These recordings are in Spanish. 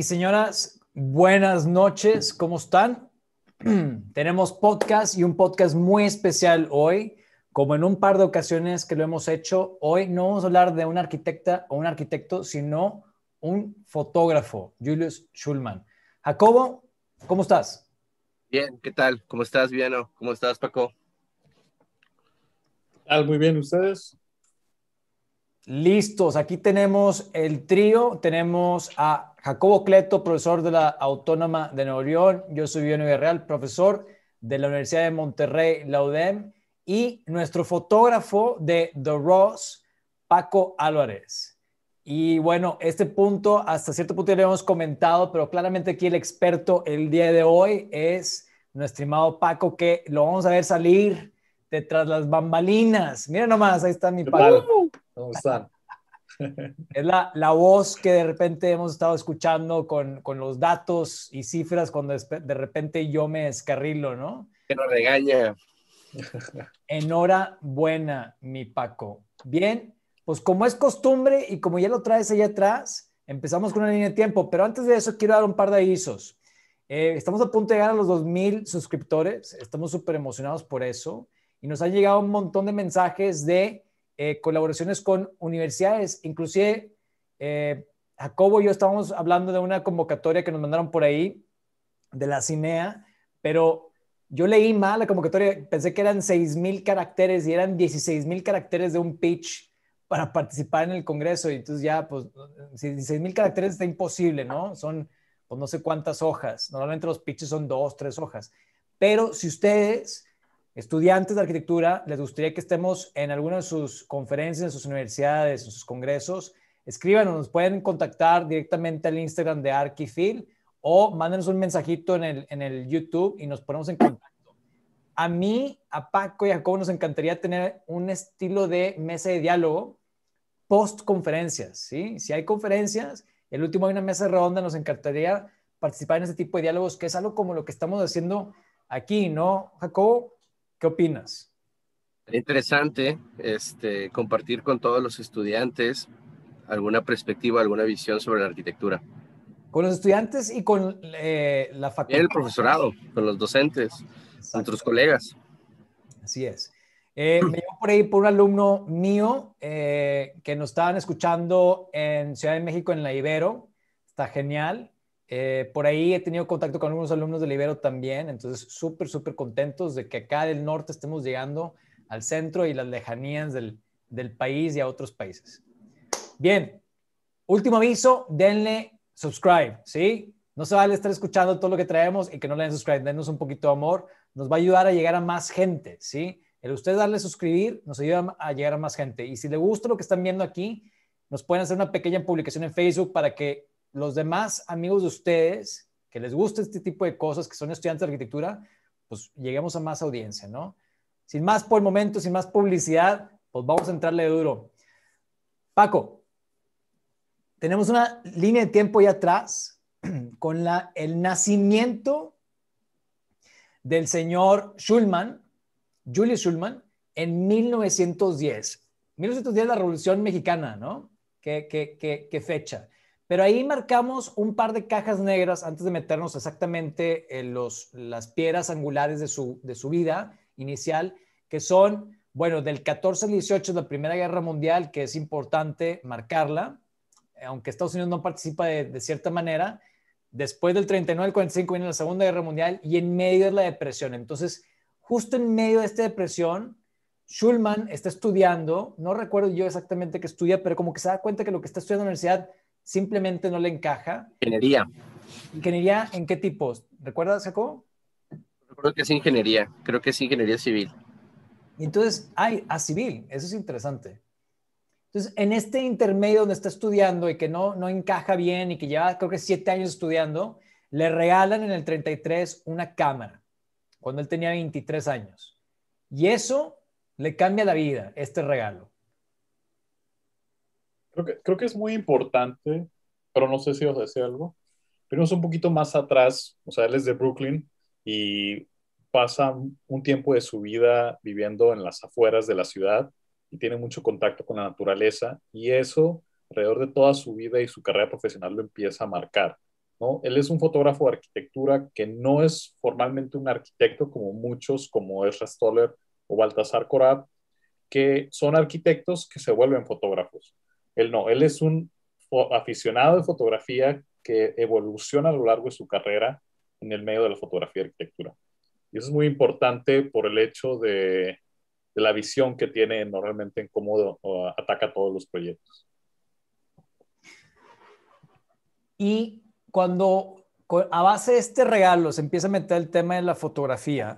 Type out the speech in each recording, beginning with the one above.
y señoras, buenas noches, ¿cómo están? Tenemos podcast y un podcast muy especial hoy. Como en un par de ocasiones que lo hemos hecho, hoy no vamos a hablar de una arquitecta o un arquitecto, sino un fotógrafo, Julius Schulman. Jacobo, ¿cómo estás? Bien, ¿qué tal? ¿Cómo estás, Viano? ¿Cómo estás, Paco? Muy bien, ¿ustedes? Listos, aquí tenemos el trío, tenemos a Jacobo Cleto, profesor de la Autónoma de Nuevo León, yo soy Vivian Villarreal, profesor de la Universidad de Monterrey, la UDEM, y nuestro fotógrafo de The Ross, Paco Álvarez. Y bueno, este punto, hasta cierto punto ya lo hemos comentado, pero claramente aquí el experto el día de hoy es nuestro estimado Paco, que lo vamos a ver salir de las bambalinas. Mira nomás, ahí está mi Paco. Es la, voz que de repente hemos estado escuchando con, los datos y cifras cuando de repente yo me descarrilo, ¿no? Que nos regaña. Enhorabuena, mi Paco. Bien, pues como es costumbre y como ya lo traes allá atrás, empezamos con una línea de tiempo, pero antes de eso quiero dar un par de avisos. Eh, estamos a punto de llegar a los 2.000 suscriptores, estamos súper emocionados por eso y nos ha llegado un montón de mensajes de eh, colaboraciones con universidades. Inclusive, eh, Jacobo y yo estábamos hablando de una convocatoria que nos mandaron por ahí de la CINEA, pero yo leí mal la convocatoria, pensé que eran 6.000 caracteres y eran 16.000 caracteres de un pitch para participar en el Congreso. Y entonces ya, pues, 16.000 caracteres está imposible, ¿no? Son, pues, no sé cuántas hojas. Normalmente los pitches son dos, tres hojas. Pero si ustedes estudiantes de arquitectura, les gustaría que estemos en alguna de sus conferencias, en sus universidades, en sus congresos, escríbanos, nos pueden contactar directamente al Instagram de Arquifil o mándenos un mensajito en el, en el YouTube y nos ponemos en contacto. A mí, a Paco y a Jacobo nos encantaría tener un estilo de mesa de diálogo post conferencias, ¿sí? Si hay conferencias, el último hay una mesa redonda, nos encantaría participar en ese tipo de diálogos, que es algo como lo que estamos haciendo aquí, ¿no, Jacobo? ¿Qué opinas? Interesante este, compartir con todos los estudiantes alguna perspectiva, alguna visión sobre la arquitectura. Con los estudiantes y con eh, la facultad. El profesorado, con los docentes, con nuestros colegas. Así es. Eh, me llevo por ahí por un alumno mío eh, que nos estaban escuchando en Ciudad de México, en la Ibero. Está genial. Eh, por ahí he tenido contacto con algunos alumnos de Libero también, entonces súper, súper contentos de que acá del norte estemos llegando al centro y las lejanías del, país y a otros países. Bien, último aviso, denle subscribe, ¿sí? No se vale estar escuchando todo lo que traemos y que no le den subscribe, denos un poquito de amor, nos va a ayudar a llegar a más gente, ¿sí? El usted darle suscribir nos ayuda a llegar a más gente. Y si le gusta lo que están viendo aquí, nos pueden hacer una pequeña publicación en Facebook para que los demás amigos de ustedes que les gusta este tipo de cosas, que son estudiantes de arquitectura, pues lleguemos a más audiencia, ¿no? Sin más por el momento, sin más publicidad, pues vamos a entrarle duro. Paco, tenemos una línea de tiempo ahí atrás con la, el nacimiento del señor Schulman, Julius Schulman, en 1910. 1910 la Revolución Mexicana, ¿no? ¿Qué, qué, qué fecha? Pero ahí marcamos un par de cajas negras antes de meternos exactamente en las piedras angulares de su, vida inicial, que son, bueno, del 14 al 18 de la Primera Guerra Mundial, que es importante marcarla, eh, aunque Estados Unidos no participa de, de cierta manera. Después del 39 al 45 viene la Segunda Guerra Mundial y en medio es la depresión. Entonces, justo en medio de esta depresión, Schulman está estudiando, no recuerdo yo exactamente qué estudia, pero como que se da cuenta que lo que está estudiando en la universidad simplemente no le encaja. Ingeniería. ¿Ingeniería en qué tipos? ¿Recuerdas, Jacobo? Creo que es ingeniería, creo que es ingeniería civil. Entonces, hay a ah, civil, eso es interesante. Entonces, en este intermedio donde está estudiando y que no, no encaja bien y que lleva, creo que siete años estudiando, le regalan en el 33 una cámara, cuando él tenía 23 años. Y eso le cambia la vida, este regalo creo que, creo que es muy importante, pero no sé si os decía algo. es un poquito más atrás, o sea, él es de Brooklyn y pasa un tiempo de su vida viviendo en las afueras de la ciudad y tiene mucho contacto con la naturaleza y eso alrededor de toda su vida y su carrera profesional lo empieza a marcar. ¿no? Él es un fotógrafo de arquitectura que no es formalmente un arquitecto como muchos, como Ezra Stoller o Baltasar Corab, que son arquitectos que se vuelven fotógrafos. Él no, él es un aficionado de fotografía que evoluciona a lo largo de su carrera en el medio de la fotografía y arquitectura. Y eso es muy importante por el hecho de, la visión que tiene normalmente en cómo ataca todos los proyectos. Y cuando a base de este regalo se empieza a meter el tema de la fotografía,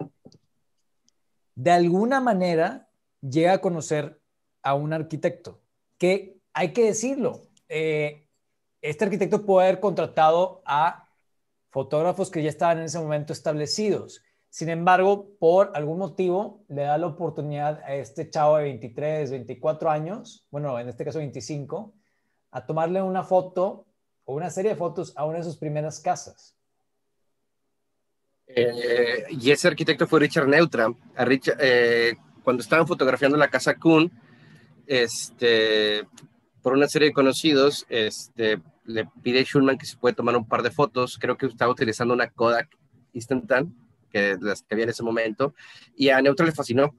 de alguna manera llega a conocer a un arquitecto. que hay que decirlo, eh, este arquitecto puede haber contratado a fotógrafos que ya estaban en ese momento establecidos. Sin embargo, por algún motivo, le da la oportunidad a este chavo de 23, 24 años, bueno, en este caso 25, a tomarle una foto o una serie de fotos a una de sus primeras casas. Eh, y ese arquitecto fue Richard Neutra. Eh, cuando estaban fotografiando la casa Kuhn, este, por una serie de conocidos, este, le pide a Schulman que se puede tomar un par de fotos. Creo que estaba utilizando una Kodak Instantan, que las que había en ese momento, y a Neutra le fascinó.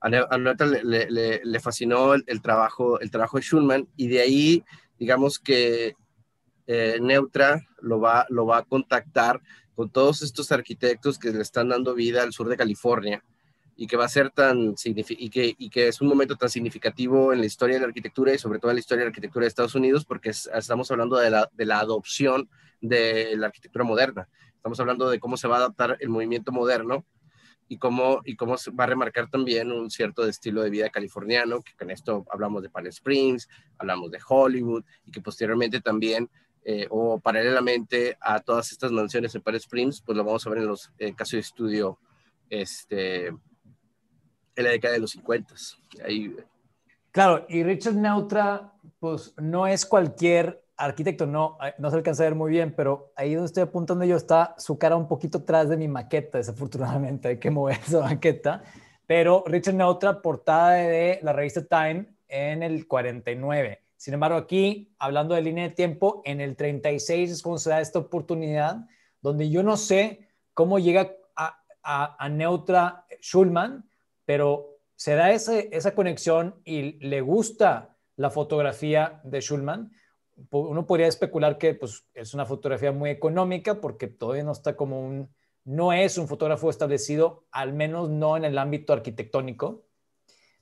A, Neutra le, fascinó el, trabajo, el trabajo de Schulman, y de ahí, digamos que eh, Neutra lo va, lo va a contactar con todos estos arquitectos que le están dando vida al sur de California y que va a ser tan y que, y que es un momento tan significativo en la historia de la arquitectura y sobre todo en la historia de la arquitectura de Estados Unidos porque estamos hablando de la, de la adopción de la arquitectura moderna. Estamos hablando de cómo se va a adaptar el movimiento moderno y cómo, y cómo se va a remarcar también un cierto estilo de vida californiano, que con esto hablamos de Palm Springs, hablamos de Hollywood y que posteriormente también eh, o paralelamente a todas estas mansiones en Palm Springs, pues lo vamos a ver en los casos de estudio este, en la década de los 50. Ahí... Claro, y Richard Neutra, pues no es cualquier arquitecto, no, eh, no se alcanza a ver muy bien, pero ahí donde estoy apuntando yo está su cara un poquito atrás de mi maqueta, desafortunadamente hay que mover esa maqueta, pero Richard Neutra, portada de la revista Time en el 49. Sin embargo, aquí, hablando de línea de tiempo, en el 36 es cuando se da esta oportunidad, donde yo no sé cómo llega a Neutra Schulman, pero se da esa conexión y le gusta la fotografía de Schulman. Uno podría especular que pues, es una fotografía muy económica porque todavía no está como no es un fotógrafo establecido, al menos no en el ámbito arquitectónico,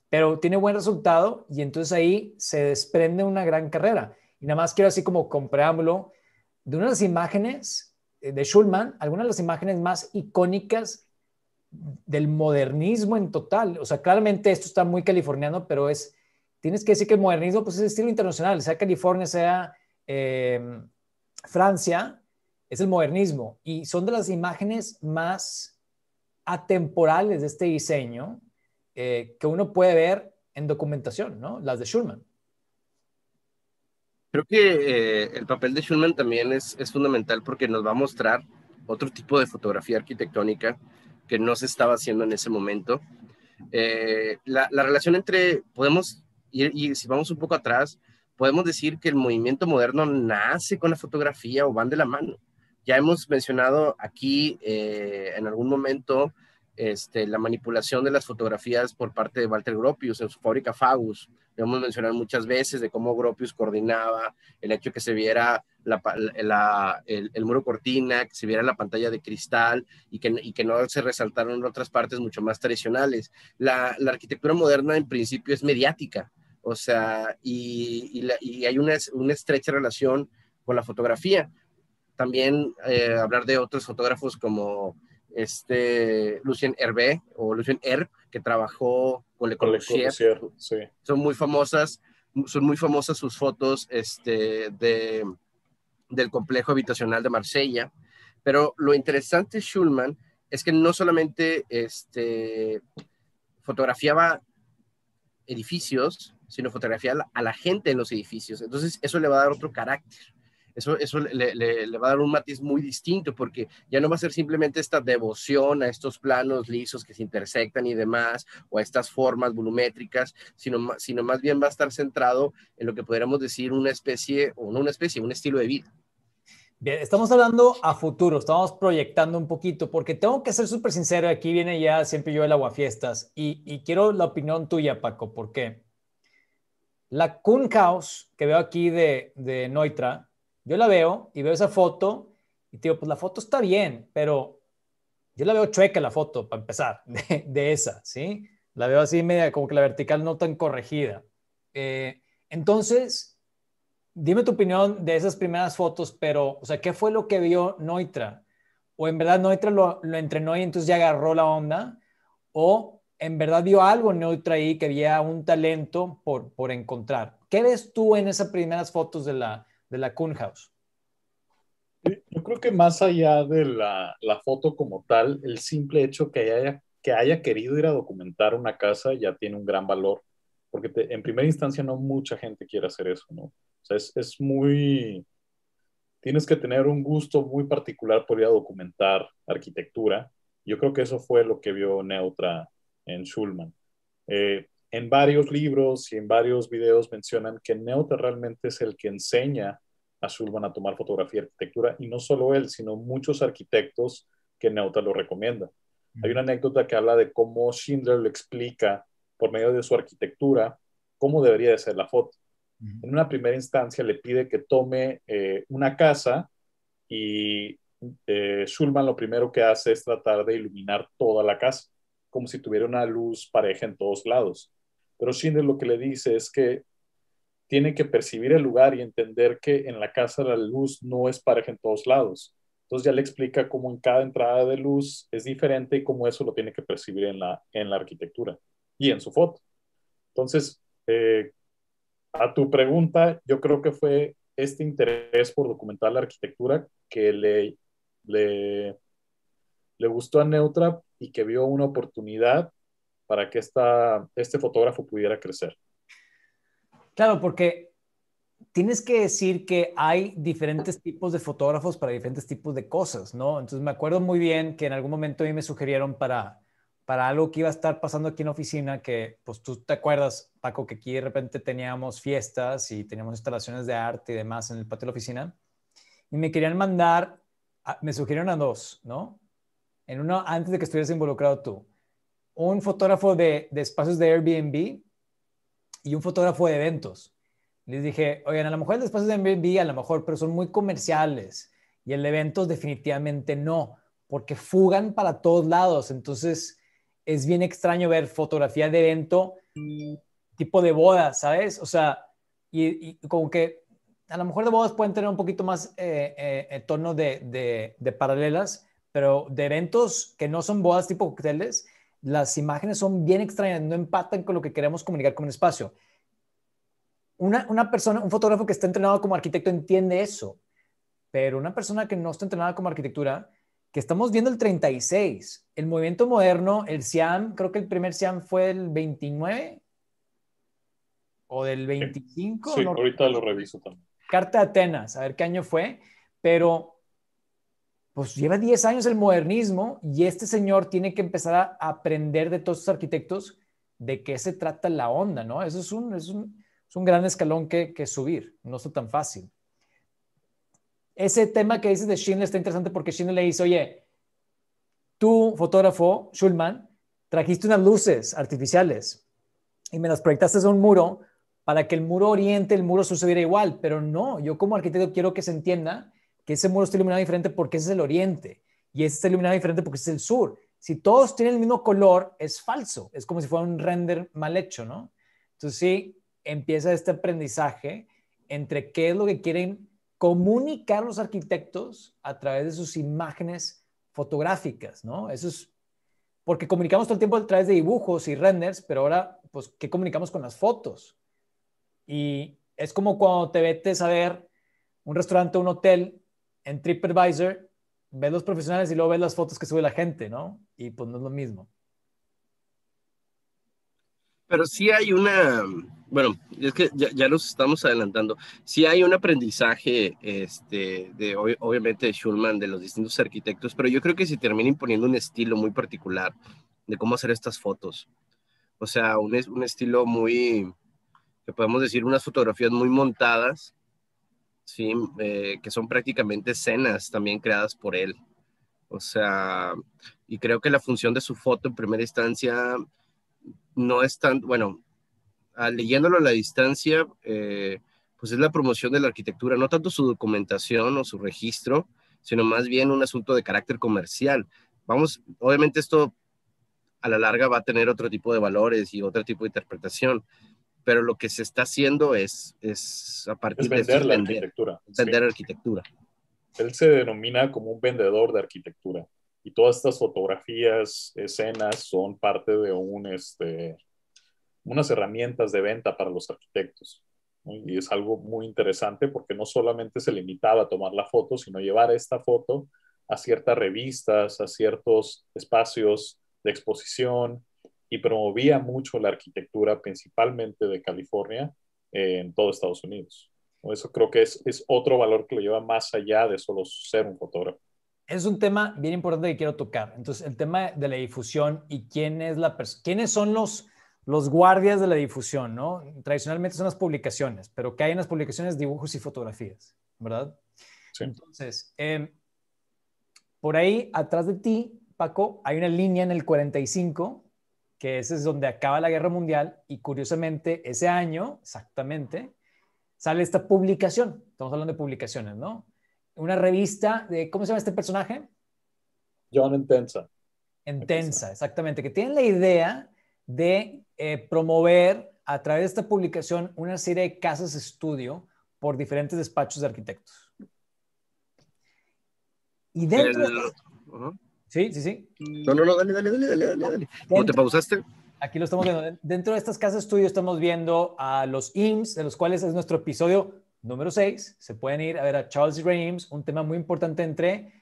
pero tiene buen resultado y entonces ahí se desprende una gran carrera. Y nada más quiero así como con preámbulo, de unas imágenes eh, de Schulman, algunas de las imágenes más icónicas del modernismo en total. O sea, claramente esto está muy californiano, pero es, tienes que decir que el modernismo pues, es estilo internacional, sea California, sea em, Francia, es el modernismo. Y son de las imágenes más atemporales de este diseño eh, que uno puede ver en documentación, ¿no? Las de Schulman. Creo que eh, el papel de Schulman también es fundamental porque nos va a mostrar otro tipo de fotografía arquitectónica que no se estaba haciendo en ese momento. Eh, la, relación entre, podemos ir, y si vamos un poco atrás, podemos decir que el movimiento moderno nace con la fotografía o van de la mano. Ya hemos mencionado aquí eh, en algún momento este, la manipulación de las fotografías por parte de Walter Gropius en su fábrica Fagus. Lo hemos mencionado muchas veces de cómo Gropius coordinaba el hecho que se viera el, muro cortina, que se viera la pantalla de cristal y que, no se resaltaron otras partes mucho más tradicionales. La, arquitectura moderna en principio es mediática, o sea, y, hay una, estrecha relación con la fotografía. También eh, hablar de otros fotógrafos como este, Lucien Hervé o Lucien Herb, que trabajó con Le Corbusier. Son muy famosas, son muy famosas sus fotos este, de, del complejo habitacional de Marsella. Pero lo interesante de Schulman es que no solamente este, fotografiaba edificios, sino fotografiaba a la gente en los edificios. Entonces, eso le va a dar otro carácter eso, le, va a dar un matiz muy distinto porque ya no va a ser simplemente esta devoción a estos planos lisos que se intersectan y demás, o a estas formas volumétricas, sino, sino más bien va a estar centrado en lo que podríamos decir una especie, o no una especie, un estilo de vida. Bien, estamos hablando a futuro, estamos proyectando un poquito, porque tengo que ser súper sincero, aquí viene ya siempre yo el aguafiestas y, y quiero la opinión tuya, Paco, porque La kun que veo aquí de, de Neutra yo la veo y veo esa foto y digo, pues la foto está bien, pero yo la veo chueca la foto, para empezar, de, esa, ¿sí? La veo así media, como que la vertical no tan corregida. Eh, entonces, dime tu opinión de esas primeras fotos, pero, o sea, ¿qué fue lo que vio Noitra? ¿O en verdad Noitra lo, entrenó y entonces ya agarró la onda? ¿O en verdad vio algo en Noitra ahí que había un talento por, por encontrar? ¿Qué ves tú en esas primeras fotos de la, de la Kunhaus. Yo creo que más allá de la, foto como tal, el simple hecho que haya, que haya querido ir a documentar una casa ya tiene un gran valor, porque en primera instancia no mucha gente quiere hacer eso, ¿no? O sea, es, muy... Tienes que tener un gusto muy particular por ir a documentar arquitectura. Yo creo que eso fue lo que vio Neutra en Schulman. Eh, en varios libros y en varios videos mencionan que Neuta realmente es el que enseña a Sulman a tomar fotografía y arquitectura, y no solo él, sino muchos arquitectos que Neuta lo recomienda. Hay una anécdota que habla de cómo Schindler le explica por medio de su arquitectura cómo debería de ser la foto. En una primera instancia le pide que tome eh, una casa y eh, lo primero que hace es tratar de iluminar toda la casa, como si tuviera una luz pareja en todos lados. Pero Schindler lo que le dice es que tiene que percibir el lugar y entender que en la casa la luz no es pareja en todos lados. Entonces ya le explica cómo en cada entrada de luz es diferente y cómo eso lo tiene que percibir en la, en la arquitectura y en su foto. Entonces, eh, a tu pregunta, yo creo que fue este interés por documentar la arquitectura que le, le gustó a Neutra y que vio una oportunidad para que este fotógrafo pudiera crecer. Claro, porque tienes que decir que hay diferentes tipos de fotógrafos para diferentes tipos de cosas, ¿no? Entonces me acuerdo muy bien que en algún momento a mí me sugirieron para, para algo que iba a estar pasando aquí en la oficina, que pues tú te acuerdas, Paco, que aquí de repente teníamos fiestas y teníamos instalaciones de arte y demás en el patio de la oficina, y me querían mandar, me sugirieron a dos, ¿no? En uno antes de que estuvieras involucrado tú un fotógrafo de, espacios de Airbnb y un fotógrafo de eventos. Les dije, oigan, a lo mejor los espacios de Airbnb, a lo mejor, pero son muy comerciales y el de eventos definitivamente no, porque fugan para todos lados. Entonces, es bien extraño ver fotografía de evento tipo de boda, ¿sabes? O sea, y, como que a lo mejor de bodas pueden tener un poquito más eh, eh, eh tono de, paralelas, pero de eventos que no son bodas tipo cocteles, las imágenes son bien extrañas, no empatan con lo que queremos comunicar con un espacio. Una, persona, un fotógrafo que está entrenado como arquitecto entiende eso, pero una persona que no está entrenada como arquitectura, que estamos viendo el 36, el movimiento moderno, el SIAM, creo que el primer SIAM fue el 29 o del 25. Sí, ahorita lo reviso también. Carta de Atenas, a ver qué año fue, pero pues lleva 10 años el modernismo y este señor tiene que empezar a aprender de todos los arquitectos de qué se trata la onda, ¿no? Eso es un, es un, un gran escalón que, que, subir, no es tan fácil. Ese tema que dices de Schindler está interesante porque Schindler le dice, oye, tú, fotógrafo, Schulman, trajiste unas luces artificiales y me las proyectaste a un muro para que el muro oriente, el muro sucediera igual, pero no, yo como arquitecto quiero que se entienda que ese muro está iluminado diferente porque ese es el oriente y ese está iluminado diferente porque es el sur. Si todos tienen el mismo color, es falso. Es como si fuera un render mal hecho, ¿no? Entonces sí, empieza este aprendizaje entre qué es lo que quieren comunicar los arquitectos a través de sus imágenes fotográficas, ¿no? Eso es porque comunicamos todo el tiempo a través de dibujos y renders, pero ahora, pues, ¿qué comunicamos con las fotos? Y es como cuando te vete a ver un restaurante, un hotel, en TripAdvisor ves los profesionales y luego ves las fotos que sube la gente, ¿no? Y pues no es lo mismo. Pero sí hay una, bueno, es que ya, ya nos estamos adelantando, sí hay un aprendizaje, este, de, obviamente de Schulman, de los distintos arquitectos, pero yo creo que se termina imponiendo un estilo muy particular de cómo hacer estas fotos. O sea, un, un estilo muy, que podemos decir, unas fotografías muy montadas, ¿sí? Eh, que son prácticamente escenas también creadas por él. O sea, y creo que la función de su foto en primera instancia no es tan, bueno, ah, leyéndolo a la distancia, eh, pues es la promoción de la arquitectura, no tanto su documentación o su registro, sino más bien un asunto de carácter comercial. Vamos, obviamente esto a la larga va a tener otro tipo de valores y otro tipo de interpretación, pero lo que se está haciendo es, es a partir vender de la vender, arquitectura. Vender arquitectura. Él se denomina como un vendedor de arquitectura y todas estas fotografías, escenas son parte de un, este, unas herramientas de venta para los arquitectos. Y es algo muy interesante porque no solamente se limitaba a tomar la foto, sino llevar esta foto a ciertas revistas, a ciertos espacios de exposición, y promovía mucho la arquitectura principalmente de California en todo Estados Unidos. Eso creo que es, otro valor que lo lleva más allá de solo ser un fotógrafo. Es un tema bien importante que quiero tocar. Entonces, el tema de la difusión y quién es la quiénes son los, los guardias de la difusión, ¿no? Tradicionalmente son las publicaciones, pero que hay en las publicaciones dibujos y fotografías, ¿verdad? Entonces, em, por ahí, atrás de ti, Paco, hay una línea en el 45 que ese es donde acaba la guerra mundial y curiosamente ese año, exactamente, sale esta publicación. Estamos hablando de publicaciones, ¿no? Una revista de, ¿cómo se llama este personaje? John intensa intensa exactamente, que tiene la idea de eh, promover a través de esta publicación una serie de casas de estudio por diferentes despachos de arquitectos. Y dentro Sí, sí, sí. No, no, no, dale, dale, dale, dale, dale. ¿Cómo te pausaste? Aquí lo estamos viendo. Dentro de estas casas estudio estamos viendo a los IMSS, de los cuales es nuestro episodio número 6. Se pueden ir a ver a Charles y un tema muy importante entre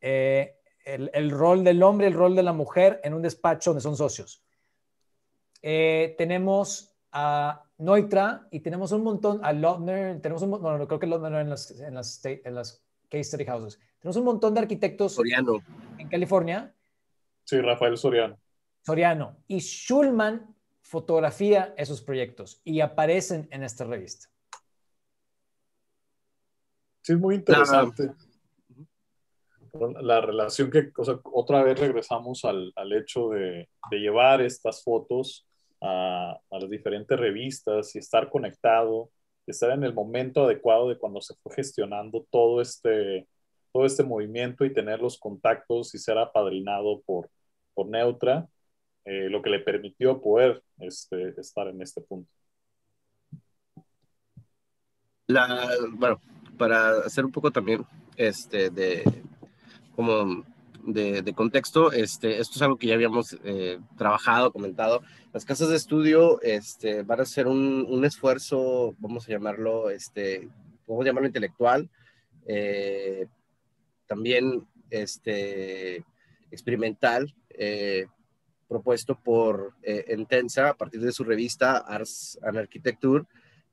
eh, el, rol del hombre, el rol de la mujer en un despacho donde son socios. Eh, tenemos a Neutra y tenemos un montón, a Lodner, tenemos un, bueno, creo que Lodner en en las, en las Houses. Tenemos un montón de arquitectos en California. Sí, Rafael Soriano. Soriano. Y Schulman fotografía esos proyectos y aparecen en esta revista. Sí, es muy interesante. La relación que, otra vez regresamos al, hecho de, llevar estas fotos a, a, las diferentes revistas y estar conectado estar en el momento adecuado de cuando se fue gestionando todo este, todo este movimiento y tener los contactos y ser apadrinado por, por Neutra, eh, lo que le permitió poder este, estar en este punto. La, bueno, para hacer un poco también este, de como de, contexto, este, esto es algo que ya habíamos eh, trabajado, comentado. Las casas de estudio este, van a ser un, esfuerzo, vamos a llamarlo, este, a llamarlo intelectual, eh, también este, experimental, eh, propuesto por Entensa a partir de su revista Arts and Architecture,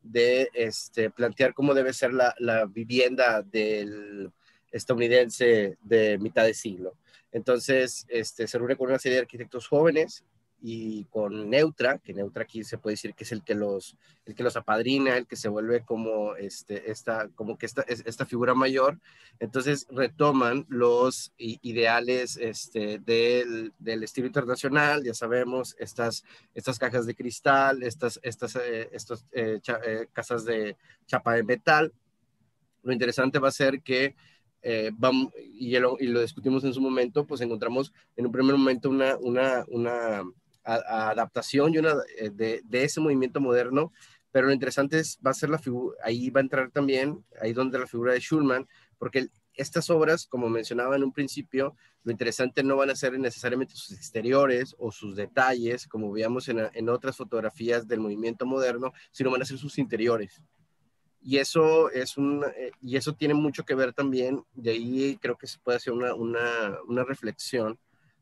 de este, plantear cómo debe ser la, la vivienda del estadounidense de mitad de siglo. Entonces, este, se reúne con una serie de arquitectos jóvenes y con Neutra, que Neutra aquí se puede decir que es el que los, el que los apadrina, el que se vuelve como, este, esta, como que esta, esta figura mayor. Entonces retoman los ideales este, del, del estilo internacional, ya sabemos, estas, estas cajas de cristal, estas, estas eh, eh, eh, casas de chapa de metal. Lo interesante va a ser que eh, vamos, y, y, lo discutimos en su momento, pues encontramos en un primer momento una, una, una adaptación y una, eh, de, ese movimiento moderno, pero lo interesante es, va a ser la figura, ahí va a entrar también, ahí donde la figura de Schulman, porque estas obras, como mencionaba en un principio, lo interesante no van a ser necesariamente sus exteriores o sus detalles, como veíamos en, en otras fotografías del movimiento moderno, sino van a ser sus interiores y eso es un, eh, y eso tiene mucho que ver también, de ahí creo que se puede hacer una, reflexión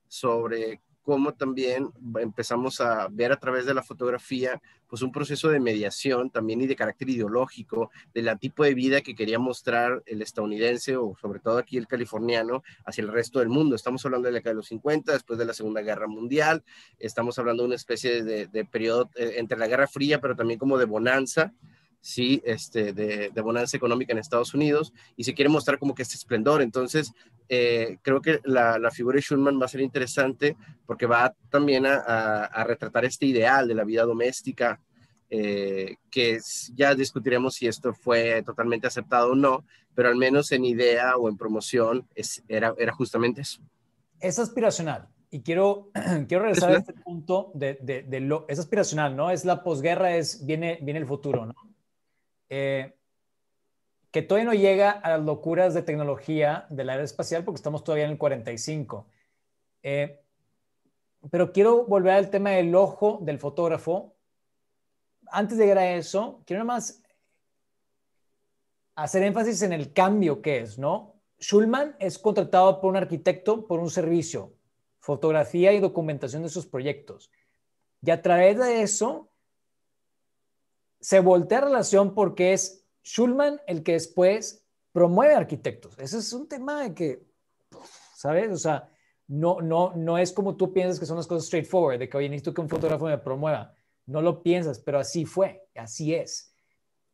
sobre cómo también empezamos a ver a través de la fotografía, pues un proceso de mediación también y de carácter ideológico, de la tipo de vida que quería mostrar el estadounidense o sobre todo aquí el californiano hacia el resto del mundo. Estamos hablando de la década de los 50, después de la Segunda Guerra Mundial, estamos hablando de una especie de, periodo eh, entre la Guerra Fría, pero también como de bonanza, ¿sí? este, de, bonanza económica en Estados Unidos y se quiere mostrar como que este esplendor. Entonces, eh, creo que la, figura de Schulman va a ser interesante porque va también a, retratar este ideal de la vida doméstica, eh, que ya discutiremos si esto fue totalmente aceptado o no, pero al menos en idea o en promoción era, era justamente eso. Es aspiracional. Y quiero, quiero regresar a este punto de, de, lo... Es aspiracional, ¿no? Es la posguerra, es, viene, viene el futuro, ¿no? Eh, que todavía no llega a las locuras de tecnología de la era espacial porque estamos todavía en el 45. Eh, pero quiero volver al tema del ojo del fotógrafo. Antes de llegar a eso, quiero nada más hacer énfasis en el cambio que es, ¿no? Schulman es contratado por un arquitecto por un servicio, fotografía y documentación de sus proyectos. Y a través de eso, se voltea relación porque es Schulman el que después promueve arquitectos. Ese es un tema de que, ¿sabes? O sea, no, no, no es como tú piensas que son las cosas straightforward, de que, oye, necesito que un fotógrafo me promueva. No lo piensas, pero así fue, así es.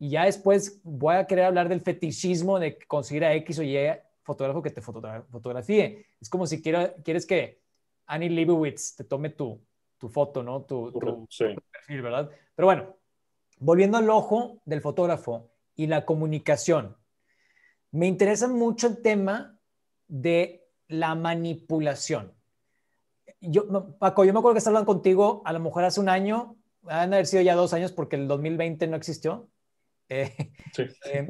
Y ya después voy a querer hablar del fetichismo de conseguir a X o Y fotógrafo que te fotografíe. Es como si quiera, quieres que Annie Leibovitz te tome tu, tu foto, ¿no? Tu, ¿verdad? Pero bueno, volviendo al ojo del fotógrafo y la comunicación, me interesa mucho el tema de la manipulación. Yo, Paco, yo me acuerdo que estaba hablando contigo, a lo mejor hace un año, han haber sido ya dos años porque el 2020 no existió. Eh, eh,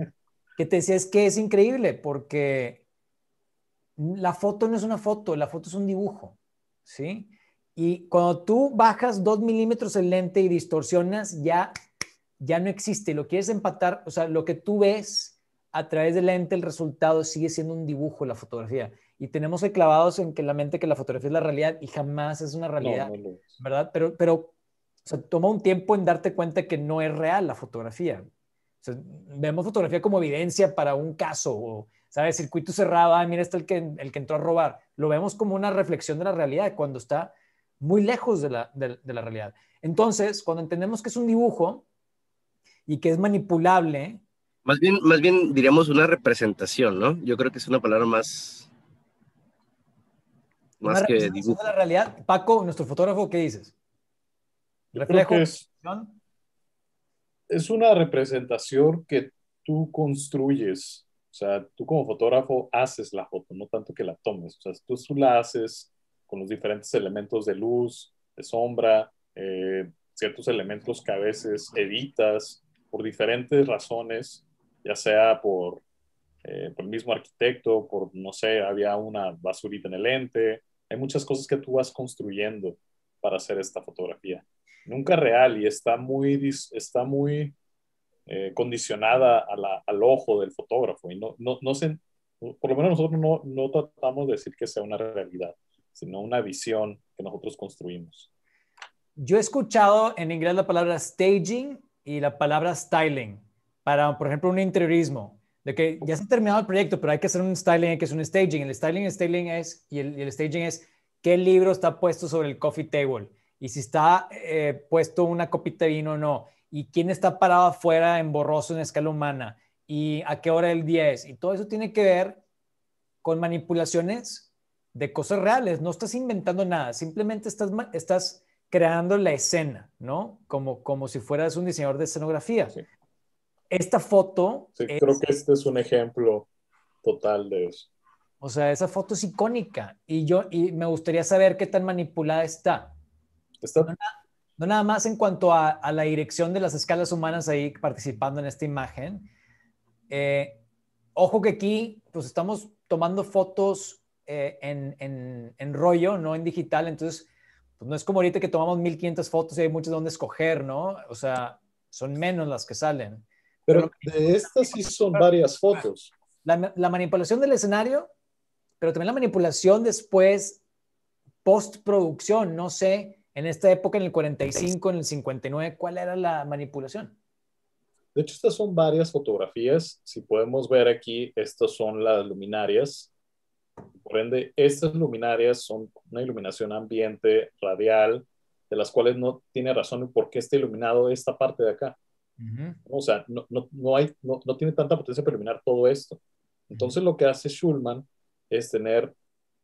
que te decía es que es increíble porque la foto no es una foto, la foto es un dibujo, ¿sí? Y cuando tú bajas dos milímetros el lente y distorsionas, ya ya no existe. Lo quieres empatar, o sea, lo que tú ves a través de la lente el resultado sigue siendo un dibujo, la fotografía. Y tenemos clavados en que la mente, que la fotografía es la realidad y jamás es una realidad, ¿verdad? Pero, pero toma un tiempo en darte cuenta que no es real la fotografía. O sea, vemos fotografía como evidencia para un caso, o, ¿sabes? Circuito cerrado, mira, está el que, el que entró a robar. Lo vemos como una reflexión de la realidad cuando está muy lejos de la realidad. Entonces, cuando entendemos que es un dibujo, y que es manipulable. Más bien, más bien diríamos una representación, ¿no? Yo creo que es una palabra más... Más que dibujo. De la realidad. Paco, nuestro fotógrafo, ¿qué dices? ¿Reflejo? Es, una representación que tú construyes. O sea, tú como fotógrafo haces la foto, no tanto que la tomes. O sea, tú, tú la haces con los diferentes elementos de luz, de sombra, eh, ciertos elementos que a veces editas por diferentes razones, ya sea por, eh, por el mismo arquitecto, por, no sé, había una basurita en el lente. Hay muchas cosas que tú vas construyendo para hacer esta fotografía. Nunca real y está muy, está muy eh, condicionada al ojo del fotógrafo. Y no, no, no se, por lo menos nosotros no, no tratamos de decir que sea una realidad, sino una visión que nosotros construimos. Yo he escuchado en inglés la palabra staging y la palabra styling para, por ejemplo, un interiorismo, de que ya se ha terminado el proyecto, pero hay que hacer un styling, que es un staging. El styling, el es, y el, staging es qué libro está puesto sobre el coffee table y si está eh, puesto una copita de vino o no, y quién está parado afuera en borroso en escala humana, y a qué hora del día es. Y todo eso tiene que ver con manipulaciones de cosas reales. No estás inventando nada, simplemente estás, estás creando la escena, ¿no? Como, como si fueras un diseñador de escenografía. Esta foto... Sí, creo que este es un ejemplo total de eso. O sea, esa foto es icónica y yo y me gustaría saber qué tan manipulada está. ¿Está? No, nada más en cuanto a, la dirección de las escalas humanas ahí participando en esta imagen. Eh, ojo que aquí, pues estamos tomando fotos eh, en, en, en rollo, no en digital, entonces pues, no es como ahorita que tomamos 1500 fotos y hay muchas donde escoger, ¿no? O sea, son menos las que salen. Pero, de estas sí son varias fotos. La, la, manipulación del escenario, pero también la manipulación después, postproducción, no sé, en esta época, en el 45, en el 59, ¿cuál era la manipulación? De hecho, estas son varias fotografías. Si podemos ver aquí, estas son las luminarias por ende, estas luminarias son una iluminación ambiente radial, de las cuales no tiene razón por qué está iluminado esta parte de acá. O sea, no, no, hay, no, tiene tanta potencia para iluminar todo esto. Entonces, lo que hace Schulman es tener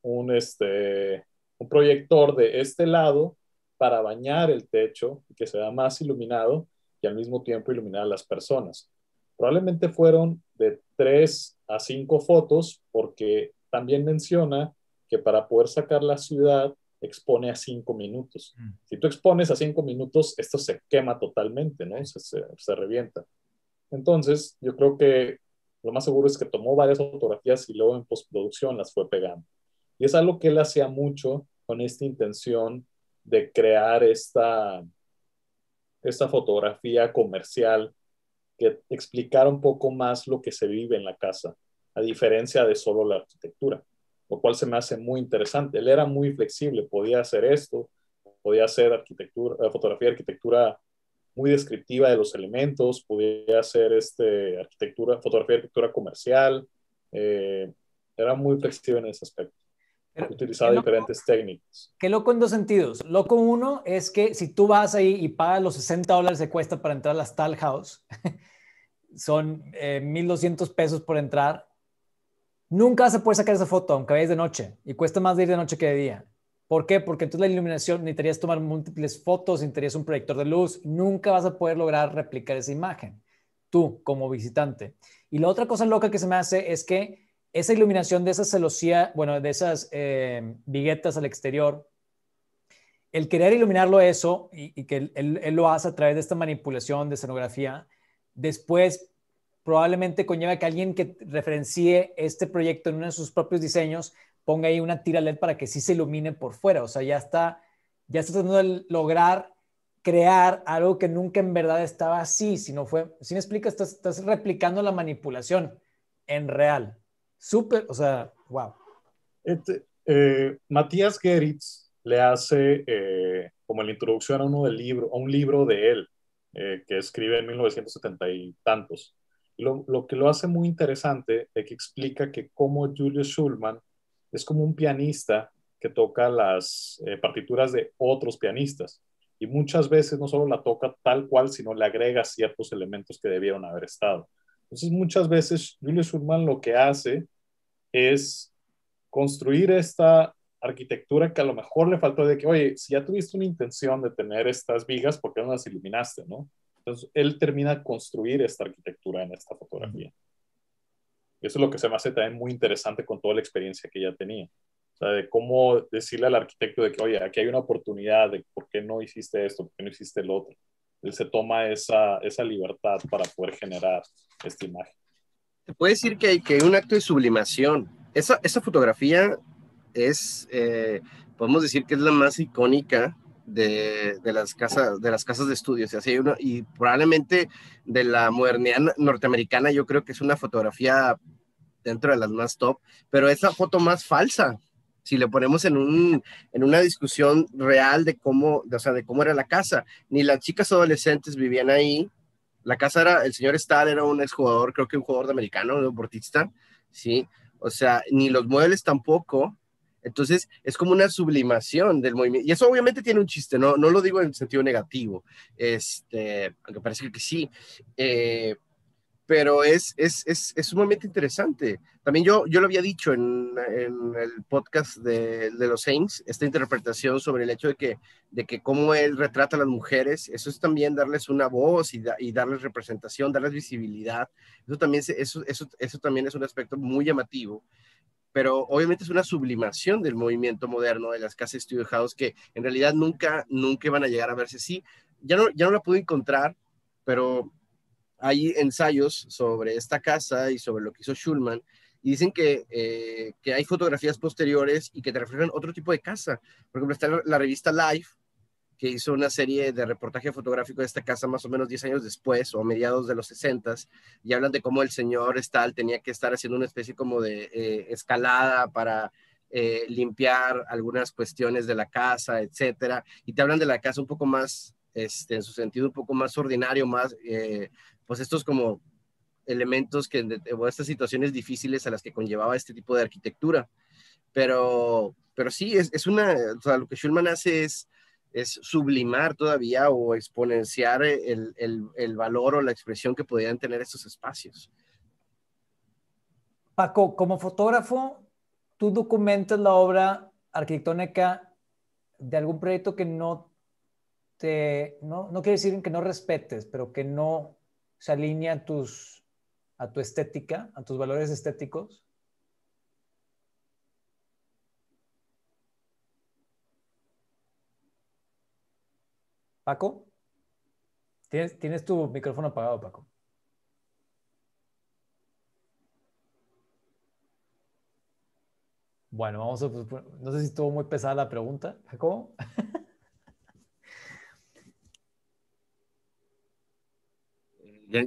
un, este, un proyector de este lado para bañar el techo que se vea más iluminado y al mismo tiempo iluminar a las personas. Probablemente fueron de 3 a 5 fotos porque también menciona que para poder sacar la ciudad expone a cinco minutos. Mm. Si tú expones a cinco minutos, esto se quema totalmente, ¿no? Se, se, revienta. Entonces, yo creo que lo más seguro es que tomó varias fotografías y luego en postproducción las fue pegando. Y es algo que él hacía mucho con esta intención de crear esta, esta fotografía comercial que explicara un poco más lo que se vive en la casa a diferencia de solo la arquitectura, lo cual se me hace muy interesante. Él era muy flexible, podía hacer esto, podía hacer arquitectura, eh, fotografía, arquitectura muy descriptiva de los elementos, podía hacer este, arquitectura, fotografía, arquitectura comercial, eh, era muy flexible en ese aspecto. utilizaba diferentes técnicas. Qué loco en dos sentidos. Loco uno es que si tú vas ahí y pagas los 60 dólares que cuesta para entrar a las Stall House, son 1.200 eh, pesos por entrar Nunca se puede sacar esa foto, aunque vayas de noche, y cuesta más de ir de noche que de día. ¿Por qué? Porque entonces la iluminación necesitarías tomar múltiples fotos, necesitarías un proyector de luz, nunca vas a poder lograr replicar esa imagen, tú como visitante. Y la otra cosa loca que se me hace es que esa iluminación de esas celosía, bueno, de esas eh, viguetas al exterior, el querer iluminarlo eso y, que él, él, lo hace a través de esta manipulación de escenografía, después probablemente conlleva que alguien que referencie este proyecto en uno de sus propios diseños ponga ahí una tira LED para que sí se ilumine por fuera. O sea, ya está, ya está tratando de lograr crear algo que nunca en verdad estaba así, sino fue, si me explica, estás, replicando la manipulación en real. Súper, o sea, wow. Este, eh, Matías Geritz le hace eh, como la introducción a uno del libro, un libro de él, eh, que escribe en 1970 y tantos. Lo, que lo hace muy interesante es que explica que como Julius Schulman es como un pianista que toca las eh, partituras de otros pianistas y muchas veces no solo la toca tal cual, sino le agrega ciertos elementos que debieron haber estado. Entonces muchas veces Julius Schulman lo que hace es construir esta arquitectura que a lo mejor le faltó de que, oye, si ya tuviste una intención de tener estas vigas, ¿por qué no las iluminaste, no? Entonces, él termina construir esta arquitectura en esta fotografía. Y eso es lo que se me hace también muy interesante con toda la experiencia que ella tenía. O sea, de cómo decirle al arquitecto de que, oye, aquí hay una oportunidad, de por qué no hiciste esto, por qué no hiciste el otro. Él se toma esa, esa libertad para poder generar esta imagen. Te puede decir que hay que un acto de sublimación. Esa, esa fotografía es, eh, podemos decir que es la más icónica de, las, casas, de las casas de estudios. Y, así uno, y probablemente de la modernidad norteamericana, yo creo que es una fotografía dentro de las más top, pero es la foto más falsa. Si le ponemos en, un, en una discusión real de cómo, de cómo era la casa, ni las chicas adolescentes vivían ahí. La casa era, el señor Stahl era un exjugador, creo que un jugador de americano, deportista, ¿sí? O sea, ni los muebles tampoco, entonces es como una sublimación del movimiento. Y eso obviamente tiene un chiste, no, lo digo en sentido negativo, este, aunque parece que sí. Eh, pero es, sumamente interesante. También yo, yo lo había dicho en, el podcast de, los Saints, esta interpretación sobre el hecho de que, de que cómo él retrata a las mujeres, eso es también darles una voz y, darles representación, darles visibilidad. Eso también, eso, eso también es un aspecto muy llamativo pero obviamente es una sublimación del movimiento moderno de las casas studio house que en realidad nunca, nunca van a llegar a verse así. Ya no, ya no la pude encontrar, pero hay ensayos sobre esta casa y sobre lo que hizo Schulman y dicen que, eh, hay fotografías posteriores y que te reflejan otro tipo de casa. Por ejemplo, está la revista Life, que hizo una serie de reportaje fotográfico de esta casa más o menos 10 años después o a mediados de los 60 y hablan de cómo el señor Stahl tenía que estar haciendo una especie como de eh, escalada para eh, limpiar algunas cuestiones de la casa, etcétera, y te hablan de la casa un poco más, este, en su sentido un poco más ordinario, más, eh, pues estos como elementos que, o estas situaciones difíciles a las que conllevaba este tipo de arquitectura. Pero, pero sí, es, una, o sea, lo que Schulman hace es es sublimar todavía o exponenciar eh, el, valor o la expresión que podrían tener estos espacios. Paco, como fotógrafo, tú documentas la obra arquitectónica de algún proyecto que no te, no, no quiere decir que no respetes, pero que no se alinea a, tus, a tu estética, a tus valores estéticos. Paco, tienes, tu micrófono apagado, Paco. Bueno, vamos a, pues, no sé si estuvo muy pesada la pregunta, Paco.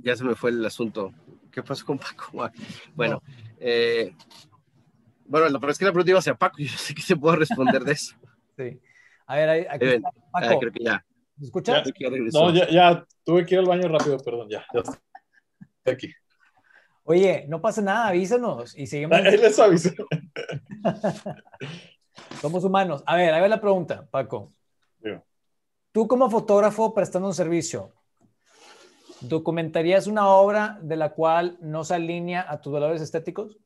Ya, se me fue el asunto. ¿Qué pasó con Paco? Bueno, eh, bueno, la es que la pregunta iba hacia Paco y yo sé que se puedo responder de eso. Sí. A ver, Paco. Ah, creo que ya escuchas? Ya, no, ya, tuve que ir al baño rápido, perdón, ya, ya estoy aquí. Oye, no pasa nada, avísanos y seguimos. Ahí les aviso. Somos humanos. A ver, a ver la pregunta, Paco. Tú como fotógrafo prestando un servicio, ¿documentarías una obra de la cual no se alinea a tus valores estéticos?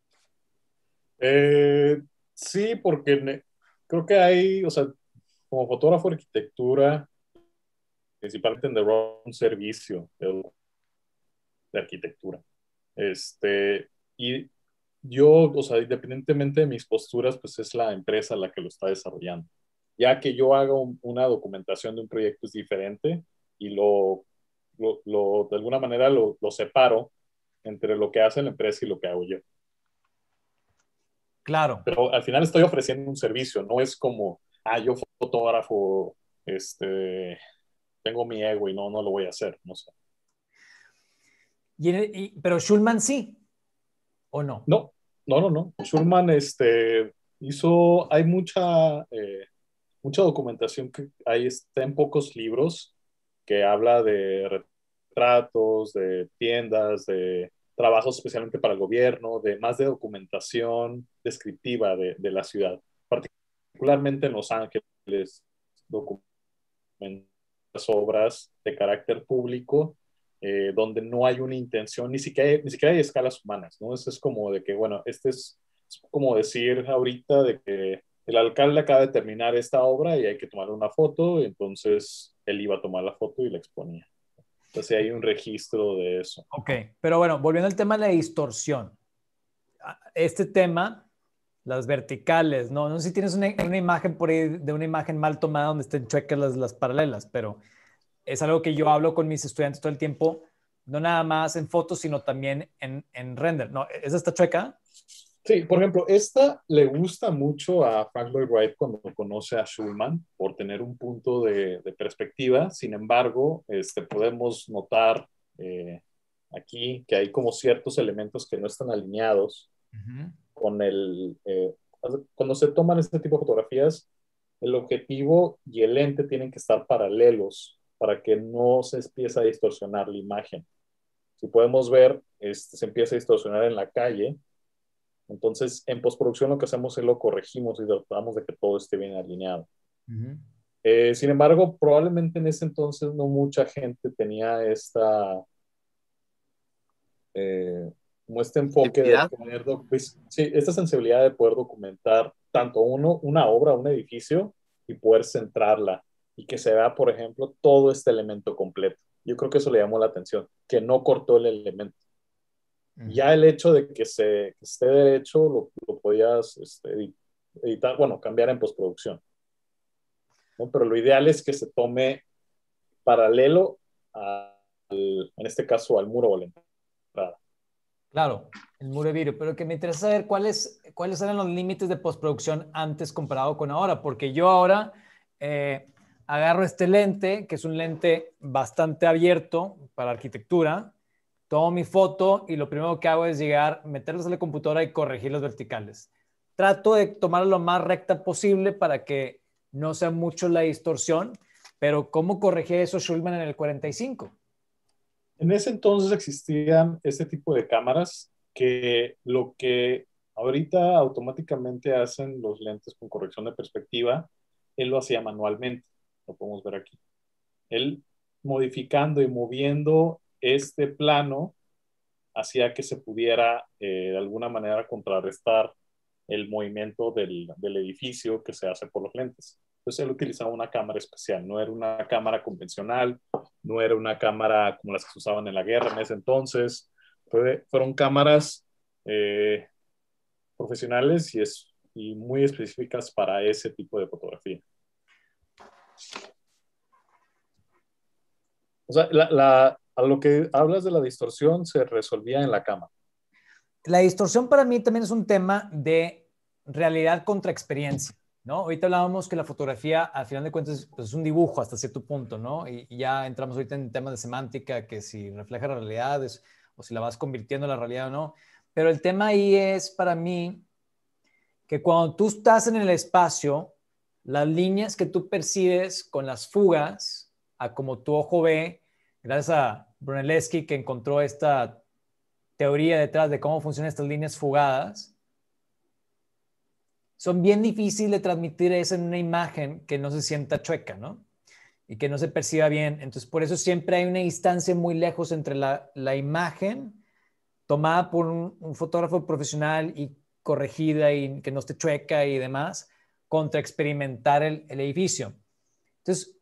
Eh, sí, porque creo que hay, o sea, como fotógrafo de arquitectura, principalmente en The un servicio de, arquitectura. Este, y yo, o sea, independientemente de mis posturas, pues es la empresa la que lo está desarrollando. Ya que yo hago una documentación de un proyecto es diferente y lo, lo, lo de alguna manera lo, lo separo entre lo que hace la empresa y lo que hago yo. Claro. Pero al final estoy ofreciendo un servicio, no es como, ah, yo fotógrafo, este, tengo mi ego y no, no lo voy a hacer, no sé. pero Schulman sí, ¿o no? No, no, no, no. Schulman este, hizo, hay mucha, eh, mucha documentación que ahí está en pocos libros que habla de retratos, de tiendas, de trabajos especialmente para el gobierno, de más de documentación descriptiva de, la ciudad, particularmente en Los Ángeles, obras de carácter público eh, donde no hay una intención, ni siquiera, hay, ni siquiera hay escalas humanas, ¿no? Eso es como de que, bueno, este es, como decir ahorita de que el alcalde acaba de terminar esta obra y hay que tomar una foto, entonces él iba a tomar la foto y la exponía. Entonces hay un registro de eso. Ok, pero bueno, volviendo al tema de la distorsión. Ah, este tema las verticales, ¿no? No sé si tienes una, imagen por ahí de una imagen mal tomada donde estén chuecas las, las paralelas, pero es algo que yo hablo con mis estudiantes todo el tiempo, no nada más en fotos, sino también en, render. ¿No? ¿Es esta chueca? Sí, por ejemplo, esta le gusta mucho a Frank Lloyd Wright cuando conoce a Schulman por tener un punto de, perspectiva. Sin embargo, este, podemos notar eh, aquí que hay como ciertos elementos que no están alineados. Ajá con el, eh, cuando se toman este tipo de fotografías, el objetivo y el lente tienen que estar paralelos para que no se empiece a distorsionar la imagen. Si podemos ver, este, se empieza a distorsionar en la calle. Entonces, en postproducción lo que hacemos es lo corregimos y tratamos de que todo esté bien alineado. Eh, sin embargo, probablemente en ese entonces no mucha gente tenía esta, eh, como este enfoque de poder, pues, sí, esta sensibilidad de poder documentar tanto uno, una obra, un edificio, y poder centrarla y que se vea, por ejemplo, todo este elemento completo. Yo creo que eso le llamó la atención, que no cortó el elemento. Mm. Ya el hecho de que, se, esté derecho lo, lo podías este, editar, bueno, cambiar en postproducción. Pero lo ideal es que se tome paralelo, al, en este caso, al muro o la entrada. Claro, el muro de vidrio, pero que me interesa saber cuáles, cuáles eran los límites de postproducción antes comparado con ahora, porque yo ahora eh, agarro este lente, que es un lente bastante abierto para arquitectura, tomo mi foto y lo primero que hago es llegar, meterlos a la computadora y corregir los verticales. Trato de tomar lo más recta posible para que no sea mucho la distorsión, pero ¿cómo corregía eso Schulman en el 45? En ese entonces existían este tipo de cámaras que lo que ahorita automáticamente hacen los lentes con corrección de perspectiva, él lo hacía manualmente, lo podemos ver aquí. Él modificando y moviendo este plano hacía que se pudiera eh, de alguna manera contrarrestar el movimiento del, del, edificio que se hace por los lentes. Entonces él utilizaba una cámara especial, no era una cámara convencional, no era una cámara como las que se usaban en la guerra en ese entonces. fueron cámaras eh, profesionales y, es, muy específicas para ese tipo de fotografía. O sea, a lo que hablas de la distorsión se resolvía en la cámara. La distorsión para mí también es un tema de realidad contra experiencia. Ahorita hablábamos que la fotografía, al final de cuentas, pues, es un dibujo hasta cierto punto, ¿no? Y, ya entramos ahorita en temas de semántica, que si refleja la realidad o si la vas convirtiendo en la realidad o no. Pero el tema ahí es para mí que cuando tú estás en el espacio, las líneas que tú percibes con las fugas, a como tu ojo ve, gracias a Brunelleschi que encontró esta teoría detrás de cómo funcionan estas líneas fugadas, son bien difíciles de transmitir eso en una imagen que no se sienta chueca, ¿no? Y que no se perciba bien. Entonces, por eso siempre hay una distancia muy lejos entre la, imagen tomada por un, fotógrafo profesional y corregida y que no esté chueca y demás, contra experimentar el, edificio. Entonces,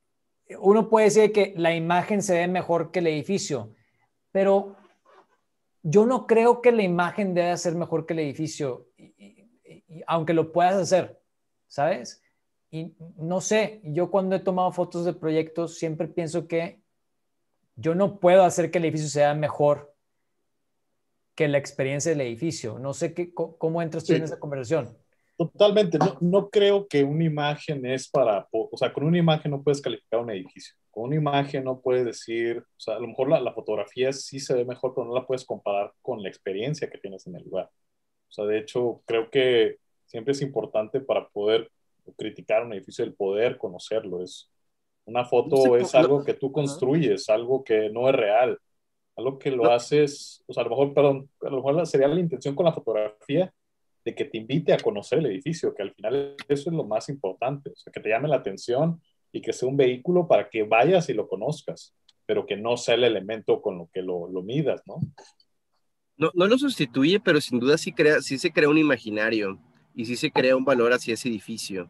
uno puede decir que la imagen se ve mejor que el edificio, pero yo no creo que la imagen deba ser mejor que el edificio. Y, aunque lo puedas hacer, ¿sabes? Y no sé, yo cuando he tomado fotos de proyectos siempre pienso que yo no puedo hacer que el edificio sea mejor que la experiencia del edificio. No sé cómo entras tú en esa conversación. Totalmente, no, creo que una imagen es para, o sea, con una imagen no puedes calificar un edificio, con una imagen no puedes decir, o sea, a lo mejor la, la, fotografía sí se ve mejor, pero no la puedes comparar con la experiencia que tienes en el lugar. O sea, de hecho, creo que siempre es importante para poder criticar un edificio, el poder conocerlo. Es, una foto es algo que tú construyes, algo que no es real, algo que lo haces, o sea, a lo mejor, perdón, a lo mejor sería la intención con la fotografía de que te invite a conocer el edificio, que al final eso es lo más importante, sea, que te llame la atención y que sea un vehículo para que vayas y lo conozcas, pero que no sea el elemento con lo que lo, lo midas, ¿no? No, lo sustituye, pero sin duda sí, crea, sí se crea un imaginario y si se crea un valor hacia ese edificio.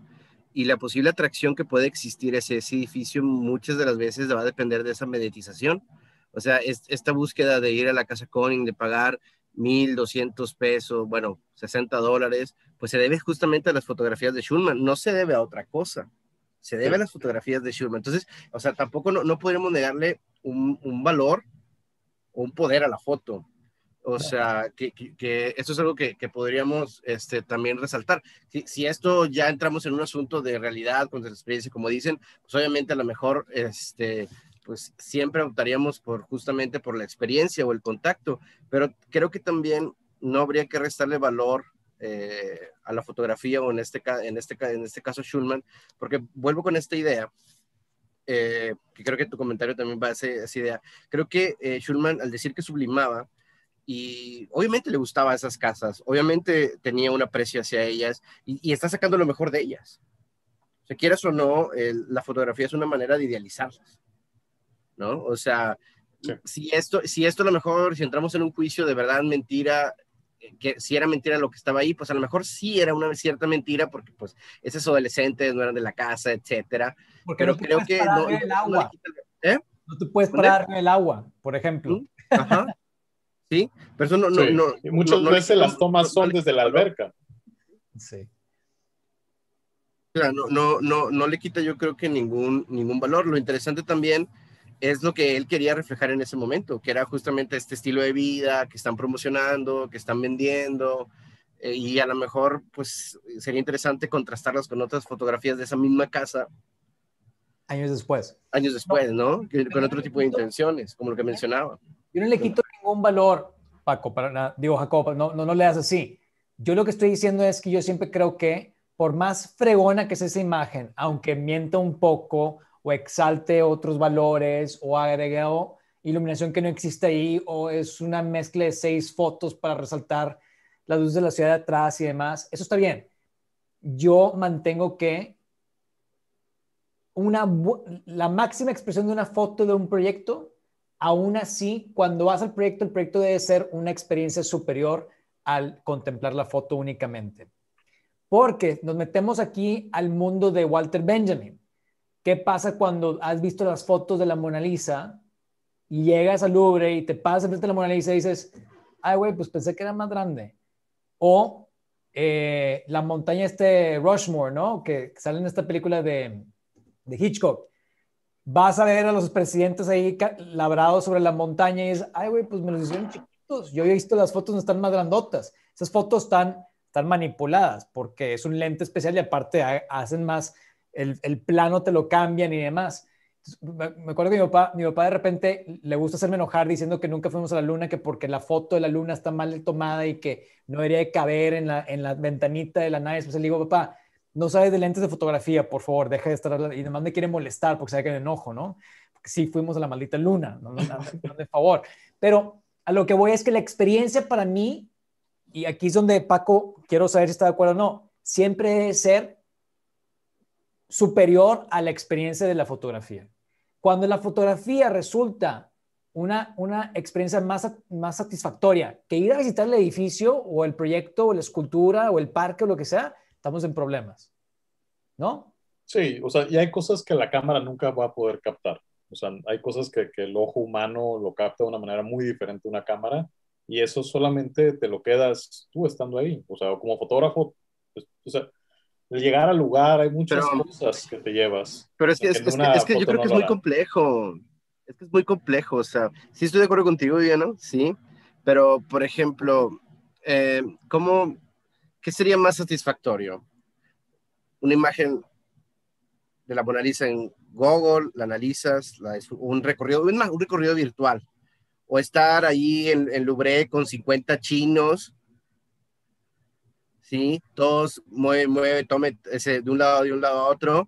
Y la posible atracción que puede existir hacia ese edificio muchas de las veces va a depender de esa mediatización. O sea, esta búsqueda de ir a la casa Coning, de pagar 1.200 pesos, bueno, 60 dólares, pues se debe justamente a las fotografías de Schulman, no se debe a otra cosa, se debe a las fotografías de Schulman. Entonces, o sea, tampoco no, no podemos negarle un, un valor o un poder a la foto o sea, que, esto es algo que, podríamos este, también resaltar. Si, esto ya entramos en un asunto de realidad, con la experiencia, como dicen, pues obviamente a lo mejor este, pues siempre optaríamos por justamente por la experiencia o el contacto, pero creo que también no habría que restarle valor eh, a la fotografía o en este, en, este, en este caso Schulman, porque vuelvo con esta idea, eh, que creo que tu comentario también va a ser esa idea. Creo que eh, Schulman al decir que sublimaba, y obviamente le gustaba esas casas, obviamente tenía un aprecio hacia ellas y, está sacando lo mejor de ellas. O sea, quieras o no, la fotografía es una manera de idealizarlas, ¿no? O sea, si, esto, si esto a lo mejor, si entramos en un juicio de verdad, mentira, eh, que si era mentira lo que estaba ahí, pues a lo mejor sí era una cierta mentira, porque pues esos adolescentes no eran de la casa, etcétera. Pero creo que no, el agua. ¿eh? No, puedes parar el agua, por ejemplo. ¿Mm? Ajá. ¿sí? Pero no, muchas veces las tomas son desde la alberca. Sí. no, no, no, le quita yo creo que ningún, ningún valor. Lo interesante también es lo que él quería reflejar en ese momento, que era justamente este estilo de vida que están promocionando, que están vendiendo, eh, y a lo mejor pues sería interesante contrastarlas con otras fotografías de esa misma casa. Años después. Años después, ¿no? Con otro tipo de intenciones, como lo que mencionaba. Yo no le quito ningún valor, Paco, para Digo, Jacob, no, no, le das así. Yo lo que estoy diciendo es que yo siempre creo que por más fregona que sea esa imagen, aunque mienta un poco o exalte otros valores o agregue iluminación que no existe ahí o es una mezcla de seis fotos para resaltar la luz de la ciudad de atrás y demás, eso está bien. Yo mantengo que una, la máxima expresión de una foto de un proyecto aún así, cuando vas al proyecto, el proyecto debe ser una experiencia superior al contemplar la foto únicamente. Porque nos metemos aquí al mundo de Walter Benjamin. ¿Qué pasa cuando has visto las fotos de la Mona Lisa y llegas al Louvre y te pasas frente a la Mona Lisa y dices, ay, güey, pues pensé que era más grande? O eh, la montaña este Rushmore, ¿no? Que sale en esta película de, de Hitchcock vas a ver a los presidentes ahí labrados sobre la montaña y es, ay, güey, pues me los hicieron chiquitos. Yo he visto las fotos, no están más grandotas. Esas fotos están, están manipuladas porque es un lente especial y aparte hacen más, el, el plano te lo cambian y demás. me acuerdo que mi papá, mi papá de repente le gusta hacerme enojar diciendo que nunca fuimos a la luna, que porque la foto de la luna está mal tomada y que no debería de caber en la, en la ventanita de la nave. Entonces le digo, papá, no sabes de lentes de fotografía, por favor, deja de estar Y además me quiere molestar porque ve que me enojo, ¿no? Porque sí, fuimos a la maldita luna, no, no, no, de favor. Pero a lo que voy es que la experiencia para mí, y aquí es donde Paco, quiero saber si está de acuerdo o no, siempre debe ser superior a la experiencia de la fotografía. Cuando la fotografía resulta una, una experiencia más, más satisfactoria que ir a visitar el edificio o el proyecto o la escultura o el parque o lo que sea, estamos en problemas, ¿no? Sí, o sea, y hay cosas que la cámara nunca va a poder captar. O sea, hay cosas que, el ojo humano lo capta de una manera muy diferente a una cámara y eso solamente te lo quedas tú estando ahí. O sea, como fotógrafo, pues, o sea, el llegar al lugar hay muchas cosas que te llevas. Pero es que, es, que, yo creo que es muy complejo. Es que es muy complejo. O sea, sí estoy de acuerdo contigo, no? sí. Pero, por ejemplo, eh, ¿cómo, ¿Qué sería más satisfactorio? Una imagen de la Mona Lisa en Google, la analizas, un, recorrido, un, recorrido virtual, o estar ahí en, el Louvre con 50 chinos, ¿sí? Todos mueve, mueve, tome ese, de un lado, de un lado a otro.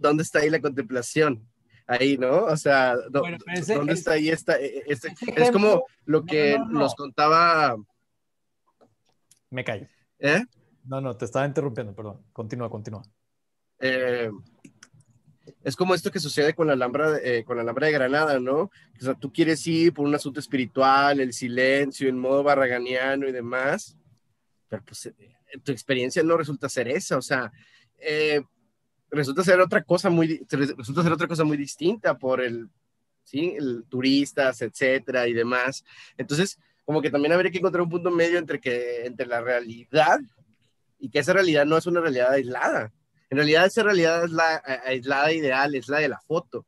¿Dónde está ahí la contemplación? Ahí, ¿no? O sea, ¿dónde está ahí esta, e-, e-, este? es como lo que nos contaba me callo. ¿Eh? No, no, te estaba interrumpiendo, perdón. Continúa, continúa. Eh, es como esto que sucede con la Alhambra, de, eh, con la de Granada, ¿no? O sea, tú quieres ir por un asunto espiritual, el silencio, en modo barraganiano y demás, pero pues tu experiencia no resulta ser esa, o sea, resulta ser otra cosa muy, resulta ser otra cosa muy distinta por el, ¿sí? El turistas, etcétera y demás. Entonces, como que también habría que encontrar un punto medio entre, que, entre la realidad y que esa realidad no es una realidad aislada. En realidad esa realidad es la aislada ideal, es la de la foto,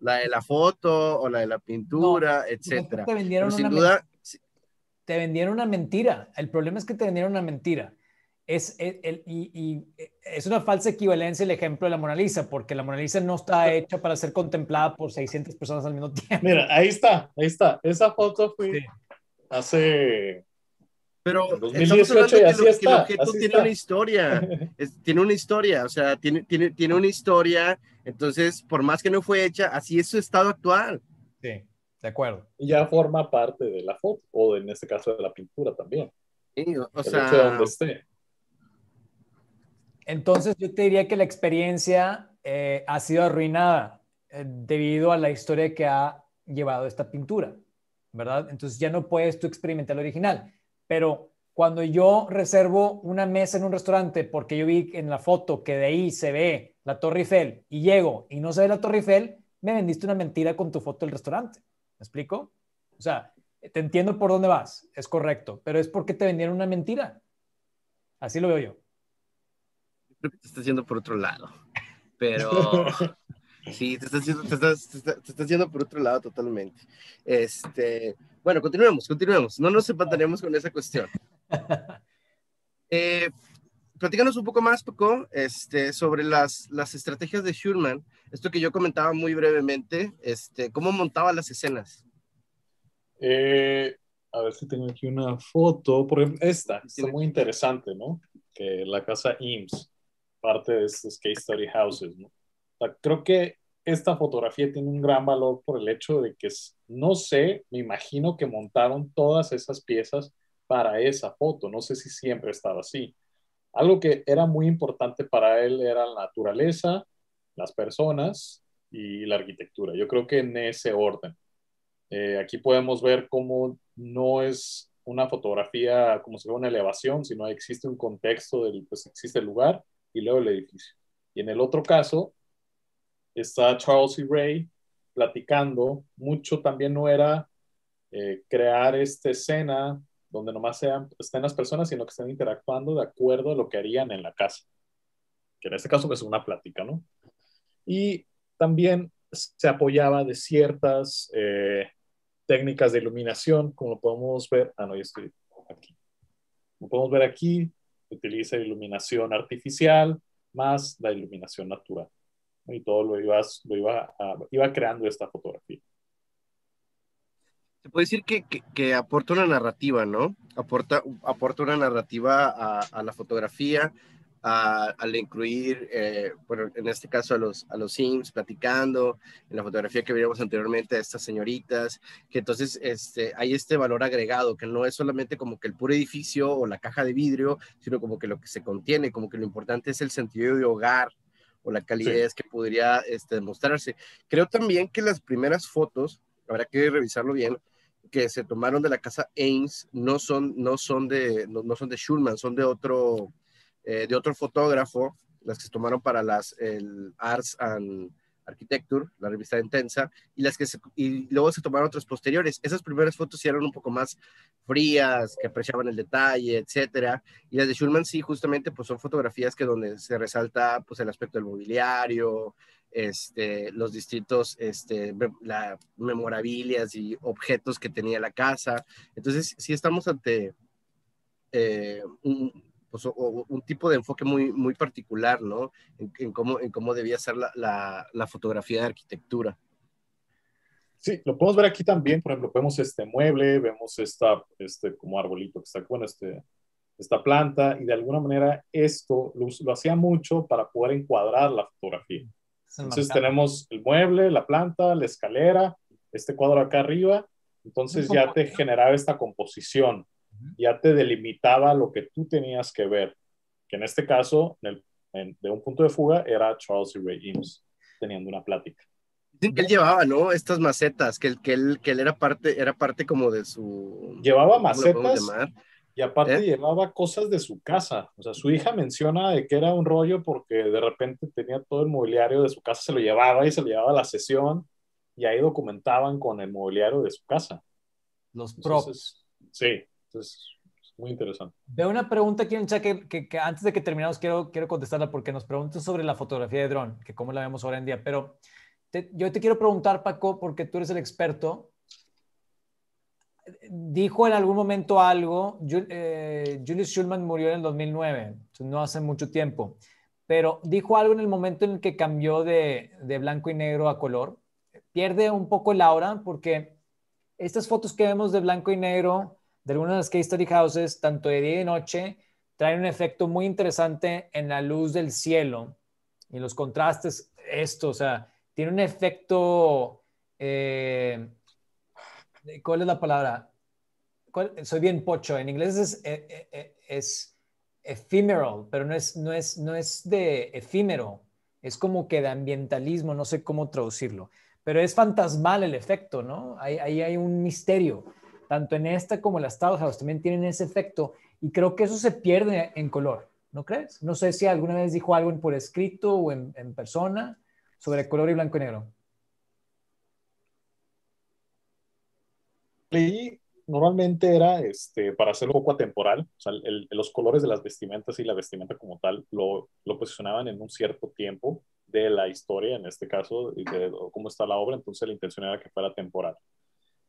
la de la foto o la de la pintura, etc. etcétera. vendieron sin duda, te vendieron una mentira. El problema es que te vendieron una mentira. Es, e, y, e, es una falsa equivalencia el ejemplo de la Mona Lisa, porque la Mona Lisa no está hecha para ser contemplada por 600 personas al mismo tiempo. Mira, ahí está, ahí está. Esa foto fue, hace pero 2018 y el objeto tiene una historia, tiene una historia, o sea, tiene, tiene, tiene una historia, entonces, por más que no fue hecha, así es su estado actual. Sí, de acuerdo. Y ya forma parte de la foto, o en este caso de la pintura también. Sí, o, sea... Entonces, yo te diría que la experiencia eh, ha sido arruinada eh, debido a la historia que ha llevado esta pintura. ¿verdad? Entonces ya no puedes tú experimentar el original. Pero cuando yo reservo una mesa en un restaurante porque yo vi en la foto que de ahí se ve la Torre Eiffel y llego y no se ve la Torre Eiffel, me vendiste una mentira con tu foto del restaurante. ¿Me explico? O sea, te entiendo por dónde vas, es correcto, pero es porque te vendieron una mentira. Así lo veo yo. Creo que te estás yendo por otro lado, pero Sí, te estás yendo, por otro lado totalmente. Este, bueno, continuemos, continuemos. No nos empataremos con esa cuestión. Eh, platícanos un poco más, Paco, este, sobre las, las estrategias de Schurman. Esto que yo comentaba muy brevemente, este, cómo montaba las escenas. Eh, a ver si tengo aquí una foto. Por esta está muy interesante, ¿no? Que la casa Eames, parte de estos case study houses, ¿no? creo que esta fotografía tiene un gran valor por el hecho de que no sé, me imagino que montaron todas esas piezas para esa foto. No sé si siempre estaba así. Algo que era muy importante para él era la naturaleza, las personas y la arquitectura. Yo creo que en ese orden. Eh, aquí podemos ver cómo no es una fotografía como si fuera una elevación, sino existe un contexto del, pues existe el lugar y luego el edificio. Y en el otro caso, está Charles y Ray platicando. Mucho también no era eh, crear esta escena donde nomás sean, estén las personas, sino que estén interactuando de acuerdo a lo que harían en la casa. Que en este caso es pues, una plática, ¿no? Y también se apoyaba de ciertas eh, técnicas de iluminación, como podemos ver. Ah, no, yo estoy aquí. Como podemos ver aquí, utiliza iluminación artificial más la iluminación natural y todo lo ibas, iba, iba creando esta fotografía. Se puede decir que, aporta una narrativa, ¿no? Aporta, aporta una narrativa a, la fotografía, a, al incluir, eh, en este caso a los, a los Sims platicando, en la fotografía que vimos anteriormente a estas señoritas, que entonces este, hay este valor agregado, que no es solamente como que el puro edificio o la caja de vidrio, sino como que lo que se contiene, como que lo importante es el sentido de hogar, o la calidez es que podría este, demostrarse. Creo también que las primeras fotos, habrá que revisarlo bien, que se tomaron de la casa Ames no son, no son, de, no, son de Schulman, son de otro, eh, de otro fotógrafo, las que se tomaron para las el Arts and Architecture, la revista Intensa, y, las que y luego se tomaron otras posteriores. Esas primeras fotos sí eran un poco más frías, que apreciaban el detalle, etcétera. Y las de Schulman sí, justamente, pues son fotografías que donde se resalta pues el aspecto del mobiliario, este, los distintos, este, la, memorabilias y objetos que tenía la casa. Entonces, sí estamos ante eh, un, pues, o, un tipo de enfoque muy, muy particular, ¿no? En, cómo, en cómo debía ser la, la, fotografía de arquitectura. Sí, lo podemos ver aquí también, por ejemplo, vemos este mueble, vemos esta, este como arbolito que está, con este, esta planta, y de alguna manera esto lo hacía mucho para poder encuadrar la fotografía. Entonces tenemos el mueble, la planta, la escalera, este cuadro acá arriba, entonces ya te generaba esta composición ya te delimitaba lo que tú tenías que ver, que en este caso, de un punto de fuga, era Charles y Ray Eames teniendo una plática. que él llevaba, ¿no? Estas macetas, que, que, él, que él era parte, era parte como de su... Llevaba macetas y aparte ¿Eh? llevaba cosas de su casa. O sea, su hija menciona de que era un rollo porque de repente tenía todo el mobiliario de su casa, se lo llevaba y se lo llevaba a la sesión y ahí documentaban con el mobiliario de su casa. Los props. sí, es muy interesante. Veo una pregunta aquí en chat que, antes de que terminemos quiero, quiero contestarla porque nos preguntan sobre la fotografía de dron, que cómo la vemos ahora en día, pero yo te quiero preguntar, Paco, porque tú eres el experto. Dijo en algún momento algo, eh, Julius Schulman murió en el 2009, no hace mucho tiempo, pero dijo algo en el momento en el que cambió de, de blanco y negro a color. Pierde un poco el aura porque estas fotos que vemos de blanco y negro de algunas case study houses, tanto de día y de noche, traen un efecto muy interesante en la luz del cielo y los contrastes, esto, o sea, tiene un efecto, eh, ¿cuál es la palabra? Soy bien pocho, en inglés es, eh, eh, es, ephemeral, pero no es, no, es, no es de efímero, es como que de ambientalismo, no sé cómo traducirlo, pero es fantasmal el efecto, ¿no? ahí hay un misterio tanto en esta como en las House también tienen ese efecto y creo que eso se pierde en color, ¿no crees? No sé si alguna vez dijo algo por escrito o en, persona sobre color y blanco y negro. Leí, normalmente era este, para hacerlo poco atemporal, o sea, los colores de las vestimentas y la vestimenta como tal lo, posicionaban en un cierto tiempo de la historia, en este caso, de cómo está la obra, entonces la intención era que fuera temporal.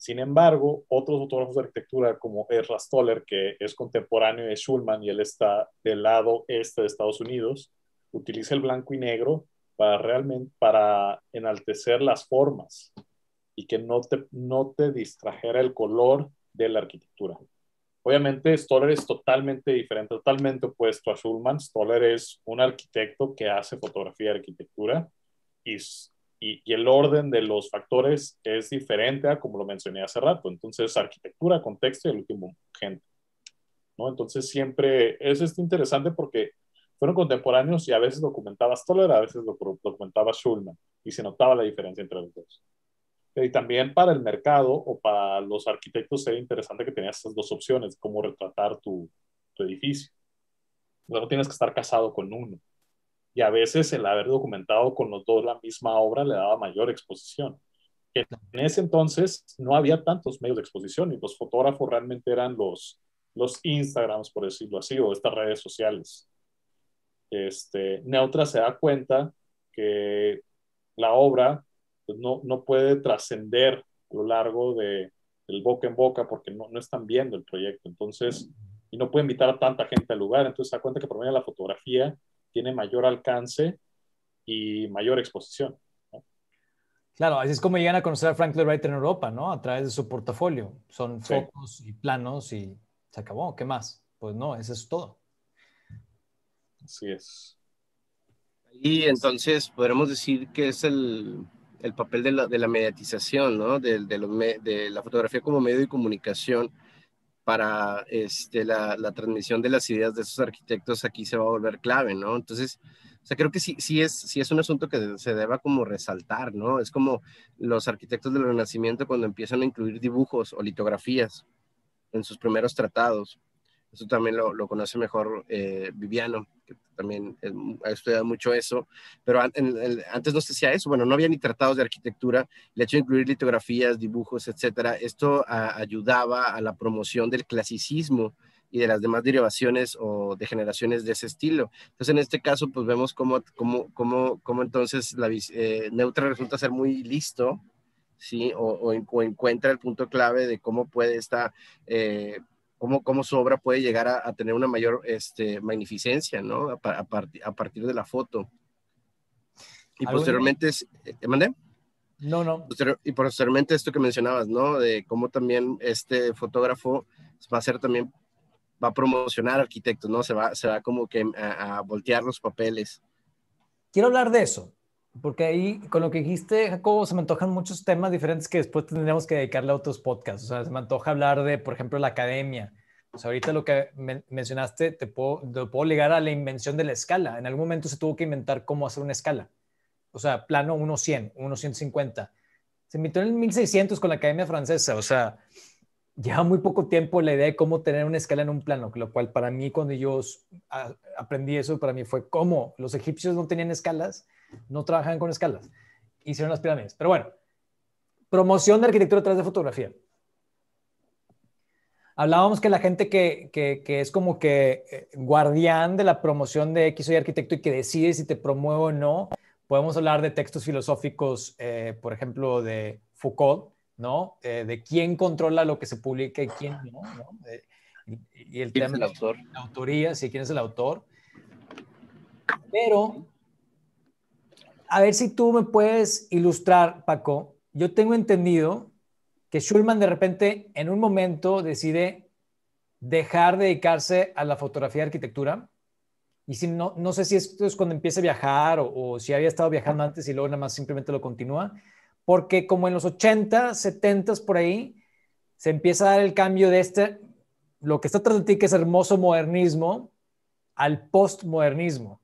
Sin embargo, otros fotógrafos de arquitectura como Ezra Stoller, que es contemporáneo de Schulman y él está del lado este de Estados Unidos, utiliza el blanco y negro para realmente para enaltecer las formas y que no te, no te distrajera el color de la arquitectura. Obviamente Stoller es totalmente diferente, totalmente opuesto a Schulman. Stoller es un arquitecto que hace fotografía de arquitectura y y, el orden de los factores es diferente a como lo mencioné hace rato. Entonces, arquitectura, contexto y el último, gente. ¿no? Entonces, siempre es interesante porque fueron contemporáneos y a veces documentaba Stoller, a veces lo documentaba Schulman y se notaba la diferencia entre los dos. Y también para el mercado o para los arquitectos era interesante que tenías estas dos opciones, cómo retratar tu, edificio. no tienes que estar casado con uno y a veces el haber documentado con los dos la misma obra le daba mayor exposición. En ese entonces no había tantos medios de exposición y los fotógrafos realmente eran los, los Instagrams, por decirlo así, o estas redes sociales. Este, Neutra se da cuenta que la obra pues, no, puede trascender a lo largo de, del boca en boca porque no, no están viendo el proyecto. Entonces, y no puede invitar a tanta gente al lugar. Entonces se da cuenta que por medio de la fotografía tiene mayor alcance y mayor exposición. Claro, así es como llegan a conocer a Frank Lloyd Wright en Europa, ¿no? A través de su portafolio. Son focos y planos y se acabó. ¿Qué más? Pues no, eso es todo. Así es. Y entonces podremos decir que es el, papel de la, de mediatización, ¿no? De, de, la fotografía como medio de comunicación para este, la, transmisión de las ideas de esos arquitectos aquí se va a volver clave, ¿no? Entonces, o creo que sí, sí, es, sí es un asunto que se deba como resaltar, ¿no? Es como los arquitectos del Renacimiento cuando empiezan a incluir dibujos o litografías en sus primeros tratados. Eso también lo, conoce mejor eh, Viviano, que también ha estudiado mucho eso, pero antes no se hacía eso, bueno, no había ni tratados de arquitectura, el hecho de incluir litografías, dibujos, etcétera, esto ayudaba a la promoción del clasicismo y de las demás derivaciones o degeneraciones de ese estilo. Entonces, en este caso, pues vemos cómo, cómo, cómo, cómo entonces la eh, neutra resulta ser muy listo, ¿sí? O, encuentra el punto clave de cómo puede esta eh, cómo, su obra puede llegar a, tener una mayor este, magnificencia, ¿no? A, partir de la foto. Y posteriormente, ¿te eh, mandé? No, no. y posteriormente esto que mencionabas, ¿no? De cómo también este fotógrafo va a ser también, va a promocionar arquitectos, ¿no? Se va, como que a voltear los papeles. Quiero hablar de eso. Porque ahí, con lo que dijiste, Jacobo, se me antojan muchos temas diferentes que después tendremos que dedicarle a otros podcasts. O sea, se me antoja hablar de, por ejemplo, la academia. O sea, ahorita lo que mencionaste, te puedo, te puedo ligar a la invención de la escala. En algún momento se tuvo que inventar cómo hacer una escala. O sea, plano 1-100, 150 Se inventó en el 1600 con la Academia Francesa. O sea, lleva muy poco tiempo la idea de cómo tener una escala en un plano, lo cual para mí cuando yo aprendí eso, para mí fue cómo los egipcios no tenían escalas no trabajan con escalas, hicieron las pirámides. Pero bueno, promoción de arquitectura través de fotografía. Hablábamos que la gente que, es como que eh, guardián de la promoción de X soy arquitecto y que decide si te promuevo o no, podemos hablar de textos filosóficos, eh, por ejemplo, de Foucault, ¿no? Eh, de quién controla lo que se publica y quién no, y el tema de la autoría, sí, quién es el autor. Pero a ver si tú me puedes ilustrar, Paco. Yo tengo entendido que Schulman de repente, en un momento, decide dejar de dedicarse a la fotografía de arquitectura. Y si no, no sé si esto es cuando empieza a viajar o, si había estado viajando antes y luego nada más simplemente lo continúa. Porque como en los 80, 70 por ahí, se empieza a dar el cambio de este, lo que está tratando de ti, que es hermoso modernismo, al postmodernismo.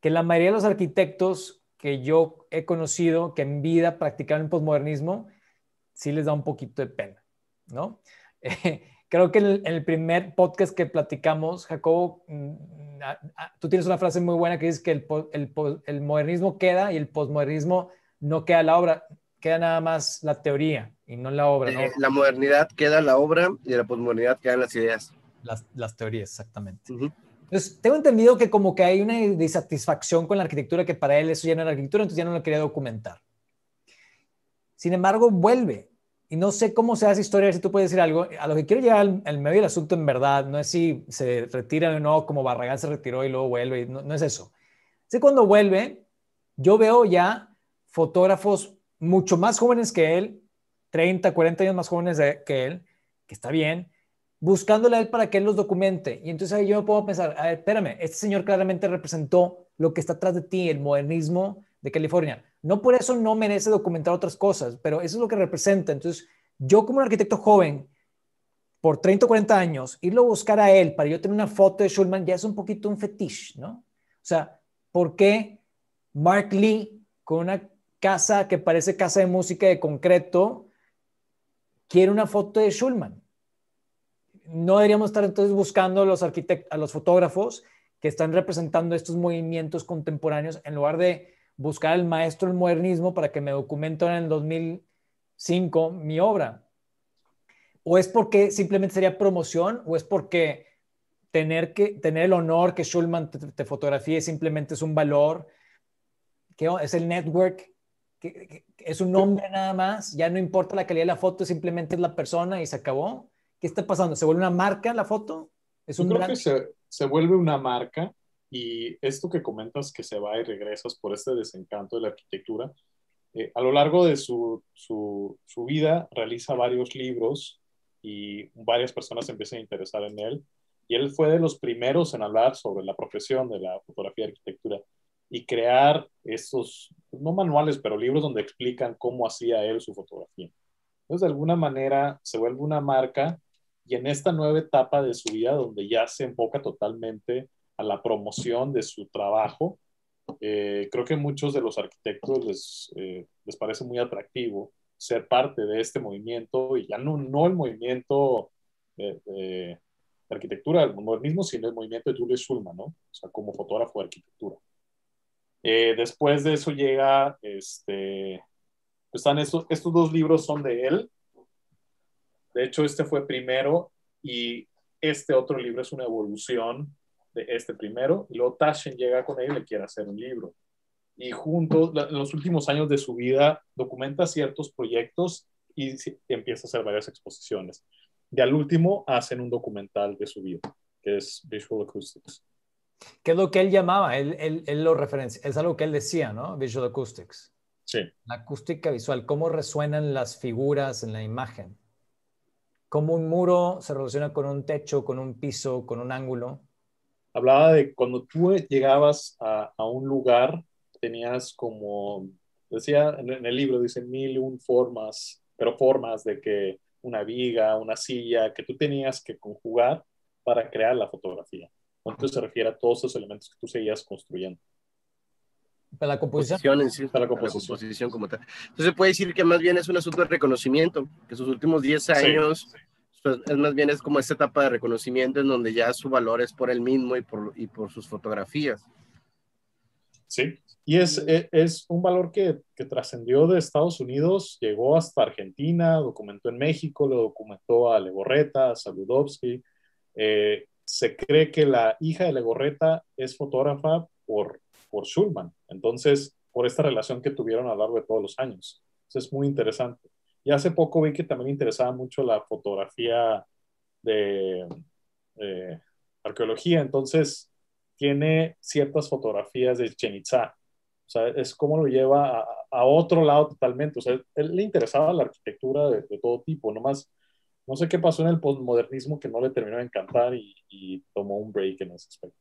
Que la mayoría de los arquitectos que yo he conocido que en vida practicaron el posmodernismo, sí les da un poquito de pena, ¿no? creo que en el, primer podcast que platicamos, Jacobo, mm, tú tienes una frase muy buena que dice que el, modernismo queda y el posmodernismo no queda la obra, queda nada más la teoría y no la obra. Eh, la modernidad queda la obra y la posmodernidad quedan las ideas. Las, teorías, exactamente. Entonces, tengo entendido que como que hay una disatisfacción con la arquitectura, que para él eso ya no era arquitectura, entonces ya no lo quería documentar. Sin embargo, vuelve. Y no sé cómo se hace historia, si tú puedes decir algo. A lo que quiero llegar el medio del asunto en verdad, no es si se retira o no, como Barragán se retiró y luego vuelve, no, es eso. Sí, cuando vuelve, yo veo ya fotógrafos mucho más jóvenes que él, 30, 40 años más jóvenes que él, que está bien, buscándole a él para que él los documente. Y entonces ahí yo me puedo pensar, a ver, espérame, este señor claramente representó lo que está atrás de ti, el modernismo de California. No por eso no merece documentar otras cosas, pero eso es lo que representa. Entonces, yo como un arquitecto joven, por 30 o 40 años, irlo a buscar a él para yo tener una foto de Schulman ya es un poquito un fetiche ¿no? O sea, ¿por qué Mark Lee con una casa que parece casa de música de concreto quiere una foto de Schulman? no deberíamos estar entonces buscando a los, a los fotógrafos que están representando estos movimientos contemporáneos en lugar de buscar al maestro del modernismo para que me documenten en el 2005 mi obra. O es porque simplemente sería promoción, o es porque tener, que, tener el honor que Schulman te, fotografíe simplemente es un valor, que es el network, es un nombre nada más, ya no importa la calidad de la foto, simplemente es la persona y se acabó. ¿Qué está pasando? ¿Se vuelve una marca la foto? ¿Es un creo que se, se, vuelve una marca y esto que comentas que se va y regresas por este desencanto de la arquitectura, eh, a lo largo de su, su, su, vida realiza varios libros y varias personas empiezan a interesar en él. Y él fue de los primeros en hablar sobre la profesión de la fotografía y arquitectura y crear estos, no manuales, pero libros donde explican cómo hacía él su fotografía. Entonces, de alguna manera, se vuelve una marca y en esta nueva etapa de su vida, donde ya se enfoca totalmente a la promoción de su trabajo, eh, creo que muchos de los arquitectos les, eh, les, parece muy atractivo ser parte de este movimiento y ya no, no el movimiento eh, de, arquitectura del modernismo, sino el movimiento de Julius Schulman, ¿no? O sea, como fotógrafo de arquitectura. después de eso llega, este, pues están estos, estos dos libros son de él, de hecho, este fue primero y este otro libro es una evolución de este primero. Y luego llega con él y le quiere hacer un libro. Y juntos, en los últimos años de su vida, documenta ciertos proyectos y empieza a hacer varias exposiciones. Y al último, hacen un documental de su vida, que es Visual Acoustics. que es lo que él llamaba? Él, él lo referencia, es algo que él decía, ¿no? Visual Acoustics. Sí. La acústica visual, cómo resuenan las figuras en la imagen cómo un muro se relaciona con un techo, con un piso, con un ángulo. Hablaba de cuando tú llegabas a, un lugar, tenías como, decía en el libro, dice mil y un formas, pero formas de que una viga, una silla, que tú tenías que conjugar para crear la fotografía. Entonces se refiere a todos esos elementos que tú seguías construyendo. Para la composición. en sí, para la composición. como tal. Entonces puede decir que más bien es un asunto de reconocimiento, que sus últimos 10 años pues, es más bien es como esta etapa de reconocimiento en donde ya su valor es por él mismo y por, y por sus fotografías. Sí, y es, e, es, un valor que, que trascendió de Estados Unidos, llegó hasta Argentina, documentó en México, lo documentó a Legorreta, a Saludowski. Eh, se cree que la hija de Legorreta es fotógrafa por por Schulman. Entonces, por esta relación que tuvieron a lo largo de todos los años. Eso es muy interesante. Y hace poco vi que también interesaba mucho la fotografía de eh, arqueología. Entonces, tiene ciertas fotografías de Chichen O sea, es como lo lleva a, otro lado totalmente. O sea, le interesaba la arquitectura de, todo tipo, nomás no sé qué pasó en el postmodernismo que no le terminó de encantar y, y tomó un break en ese aspecto.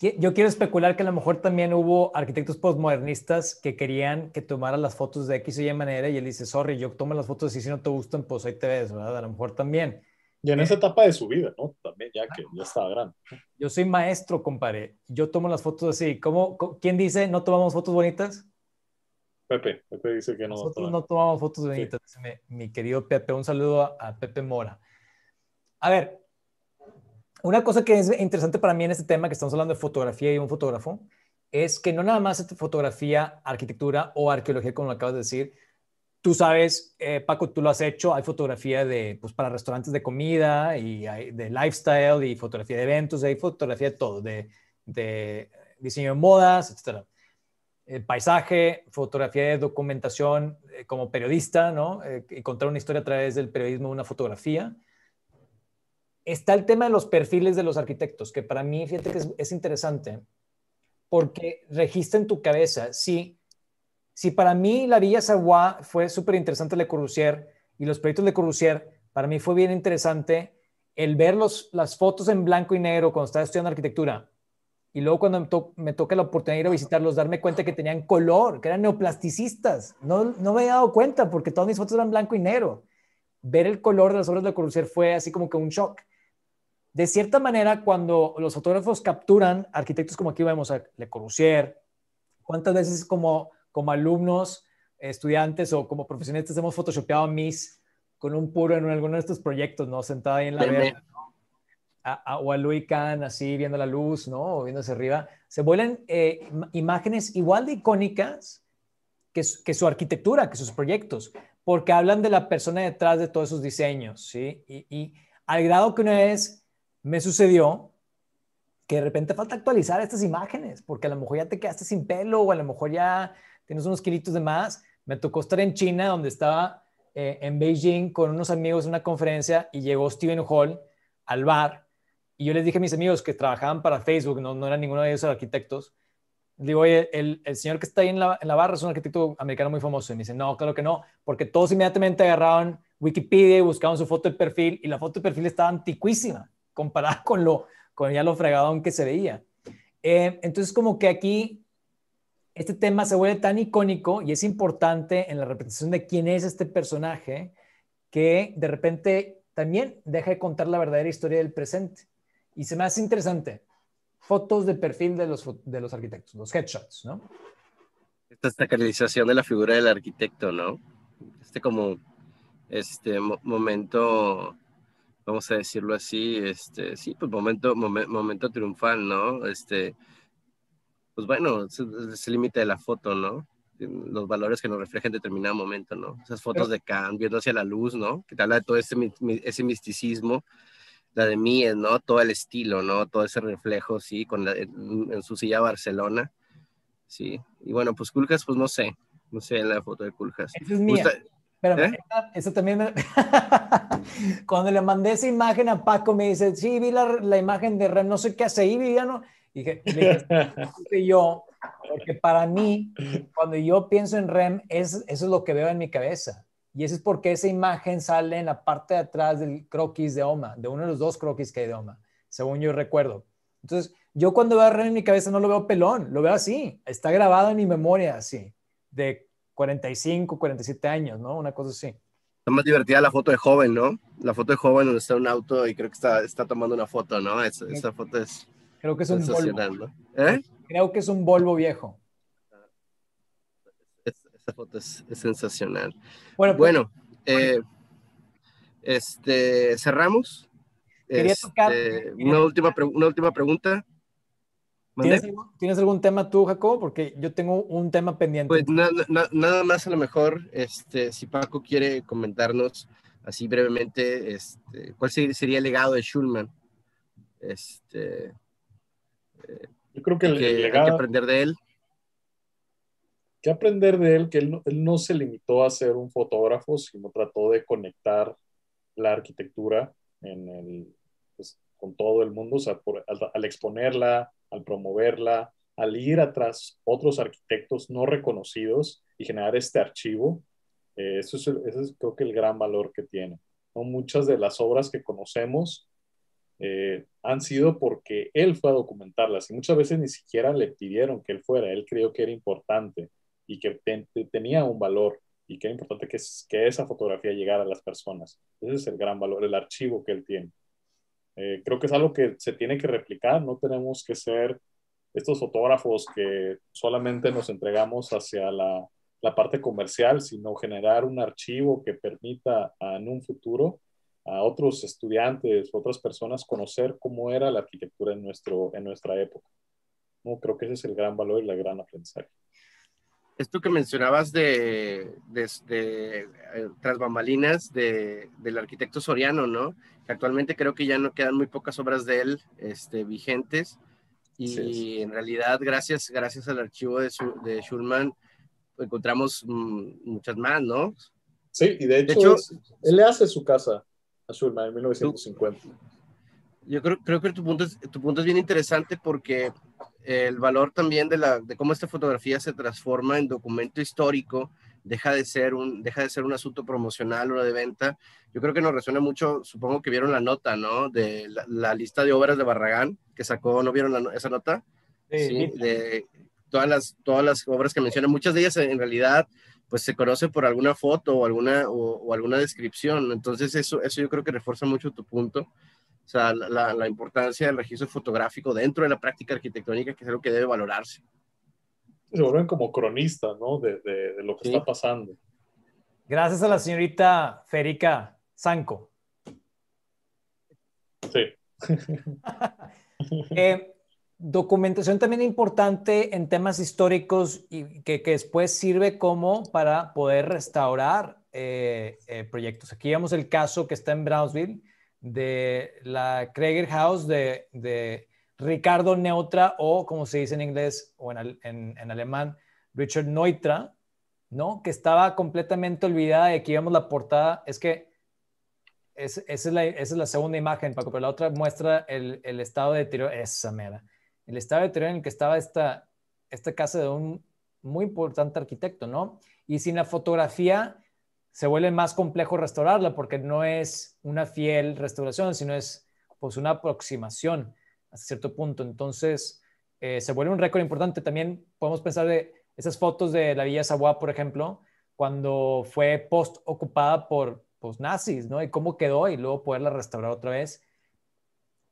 Yo quiero especular que a lo mejor también hubo arquitectos postmodernistas que querían que tomara las fotos de X o Y manera y él dice, sorry, yo tomo las fotos y si no te gustan, pues ahí te ves, ¿verdad? A lo mejor también. Y en eh, esa etapa de su vida, ¿no? También, ya que ya estaba grande. Yo soy maestro, compadre. Yo tomo las fotos así. ¿Cómo, ¿Quién dice no tomamos fotos bonitas? Pepe. Pepe dice que no. Nosotros no tomamos fotos bonitas. Mi, querido Pepe, un saludo a Pepe Mora. A ver, una cosa que es interesante para mí en este tema, que estamos hablando de fotografía y un fotógrafo, es que no nada más es fotografía, arquitectura o arqueología, como lo acabas de decir. Tú sabes, eh, Paco, tú lo has hecho. Hay fotografía de, pues, para restaurantes de comida y de lifestyle y fotografía de eventos, hay fotografía de todo, de, diseño de modas, etc. Eh, paisaje, fotografía de documentación eh, como periodista, ¿no? contar una historia a través del periodismo, una fotografía está el tema de los perfiles de los arquitectos, que para mí, fíjate que es, interesante, porque registra en tu cabeza, Sí, para mí la Villa Sagua fue súper interesante de Corbusier y los proyectos de Corbusier, para mí fue bien interesante el ver las fotos en blanco y negro cuando estaba estudiando arquitectura. Y luego cuando me, toca la oportunidad de ir a visitarlos, darme cuenta que tenían color, que eran neoplasticistas. No, no me había dado cuenta porque todas mis fotos eran blanco y negro. Ver el color de las obras de Corbusier fue así como que un shock de cierta manera, cuando los fotógrafos capturan arquitectos como aquí vamos a Le Corbusier, cuántas veces como, como alumnos, estudiantes o como profesionistas hemos photoshopeado a Miss con un puro en alguno de estos proyectos, ¿no? Sentada ahí en la verga, o a Louis Kahn así viendo la luz, ¿no? O viendo hacia arriba. Se vuelven eh, imágenes igual de icónicas que, que su arquitectura, que sus proyectos, porque hablan de la persona detrás de todos esos diseños, ¿sí? Y, y al grado que una es me sucedió que de repente falta actualizar estas imágenes, porque a lo mejor ya te quedaste sin pelo o a lo mejor ya tienes unos kilitos de más. Me tocó estar en China, donde estaba eh, en Beijing con unos amigos en una conferencia y llegó Steven Hall al bar y yo les dije a mis amigos que trabajaban para Facebook, no, no eran ninguno de ellos arquitectos, digo, oye, el, el, señor que está ahí en la, en la, barra es un arquitecto americano muy famoso. Y me dice, no, claro que no, porque todos inmediatamente agarraron Wikipedia y buscaban su foto de perfil y la foto de perfil estaba anticuísima comparada con, lo, con ya lo fregadón que se veía. Eh, entonces, como que aquí este tema se vuelve tan icónico y es importante en la representación de quién es este personaje que de repente también deja de contar la verdadera historia del presente. Y se me hace interesante. Fotos de perfil de los, de los arquitectos, los headshots, ¿no? Esta sacralización de la figura del arquitecto, ¿no? Este como este momento vamos a decirlo así, este, sí, pues momento, momento triunfal, ¿no? Este, pues bueno, es, límite de la foto, ¿no? Los valores que nos reflejan determinado momento, ¿no? Esas fotos de Khan viendo hacia la luz, ¿no? Que te habla de todo ese, ese misticismo, la de Mies, ¿no? Todo el estilo, ¿no? Todo ese reflejo, sí, con en, su silla Barcelona, sí. Y bueno, pues Culcas, pues no sé, no sé la foto de Culcas. Pero ¿Eh? eso también Cuando le mandé esa imagen a Paco, me dice, sí, vi la, imagen de Rem, no sé qué hace ahí, Viviano. Y dije, yo, porque para mí, cuando yo pienso en Rem, es, eso es lo que veo en mi cabeza. Y eso es porque esa imagen sale en la parte de atrás del croquis de Oma, de uno de los dos croquis que hay de Oma, según yo recuerdo. Entonces, yo cuando veo a Rem en mi cabeza no lo veo pelón, lo veo así, está grabado en mi memoria así, de 45, 47 años, ¿no? Una cosa así. Está más divertida la foto de joven, ¿no? La foto de joven donde está un auto y creo que está, está tomando una foto, ¿no? esa foto es. Creo que es un Volvo. ¿no? ¿Eh? Creo que es un Volvo viejo. Ah, es, esa foto es, sensacional. Bueno, pues, bueno, eh, este, cerramos. Quería este, tocar. Una, última, una última pregunta. ¿Tienes algún, tema tú, Jacobo? Porque yo tengo un tema pendiente. Pues nada más a lo mejor, este, si Paco quiere comentarnos así brevemente, este, ¿cuál sería el legado de Schulman? Este, yo creo que, el, legado, hay que aprender de él. Que aprender de él, que él, no se limitó a ser un fotógrafo, sino trató de conectar la arquitectura pues, con todo el mundo, o sea, al exponerla, al promoverla, al ir atrás otros arquitectos no reconocidos y generar este archivo. Eh, eso, es, creo que el gran valor que tiene. Muchas de las obras que conocemos eh, han sido porque él fue a documentarlas y muchas veces ni siquiera le pidieron que él fuera, él creyó que era importante y que tenía un valor y que era importante que, que esa fotografía llegara a las personas. Ese es el gran valor, el archivo que él tiene. Eh, creo que es algo que se tiene que replicar, no tenemos que ser estos fotógrafos que solamente nos entregamos hacia la, la parte comercial, sino generar un archivo que permita en un futuro a otros estudiantes, otras personas conocer cómo era la arquitectura en, nuestro, en nuestra época. No, creo que ese es el gran valor y la gran aprendizaje esto que mencionabas de, de, eh, tras bambalinas de, del arquitecto Soriano, ¿no? Que actualmente creo que ya no quedan muy pocas obras de él este, vigentes. Y en realidad, gracias, gracias al archivo de, Schulman, encontramos mm, muchas más, ¿no? Sí, y de hecho, él le hace su casa a Schulman en 1950. yo creo, creo que tu punto, tu punto es bien interesante porque el valor también de, la, de cómo esta fotografía se transforma en documento histórico, deja de, ser un, deja de ser un asunto promocional o de venta. Yo creo que nos resuena mucho, supongo que vieron la nota, ¿no? De la, lista de obras de Barragán que sacó, ¿no vieron esa nota? Sí, de todas las, todas las obras que menciona, muchas de ellas en realidad pues se conoce por alguna foto o alguna, alguna descripción, entonces eso, eso yo creo que refuerza mucho tu punto o sea, la, importancia del registro fotográfico dentro de la práctica arquitectónica, que es algo que debe valorarse. Se vuelven como cronistas, ¿no? De, lo que está pasando. Gracias a la señorita Ferica Sanco. Sí. Eh, documentación también importante en temas históricos y que, después sirve como para poder restaurar eh, eh, proyectos. Aquí vemos el caso que está en Brownsville, de la Krager House de, Ricardo Neutra o como se dice en inglés o en, alemán, Richard Neutra, ¿no? Que estaba completamente olvidada y aquí vemos la portada, es que es, esa, es la, segunda imagen, Paco, pero la otra muestra el, estado de Tiro esa mera, el estado de Tiro en el que estaba esta, esta casa de un muy importante arquitecto, ¿no? Y sin la fotografía se vuelve más complejo restaurarla porque no es una fiel restauración, sino es pues una aproximación hasta cierto punto. Entonces, eh, se vuelve un récord importante. También podemos pensar de esas fotos de la Villa Saboa, por ejemplo, cuando fue post ocupada por pues, nazis, ¿no? Y cómo quedó y luego poderla restaurar otra vez.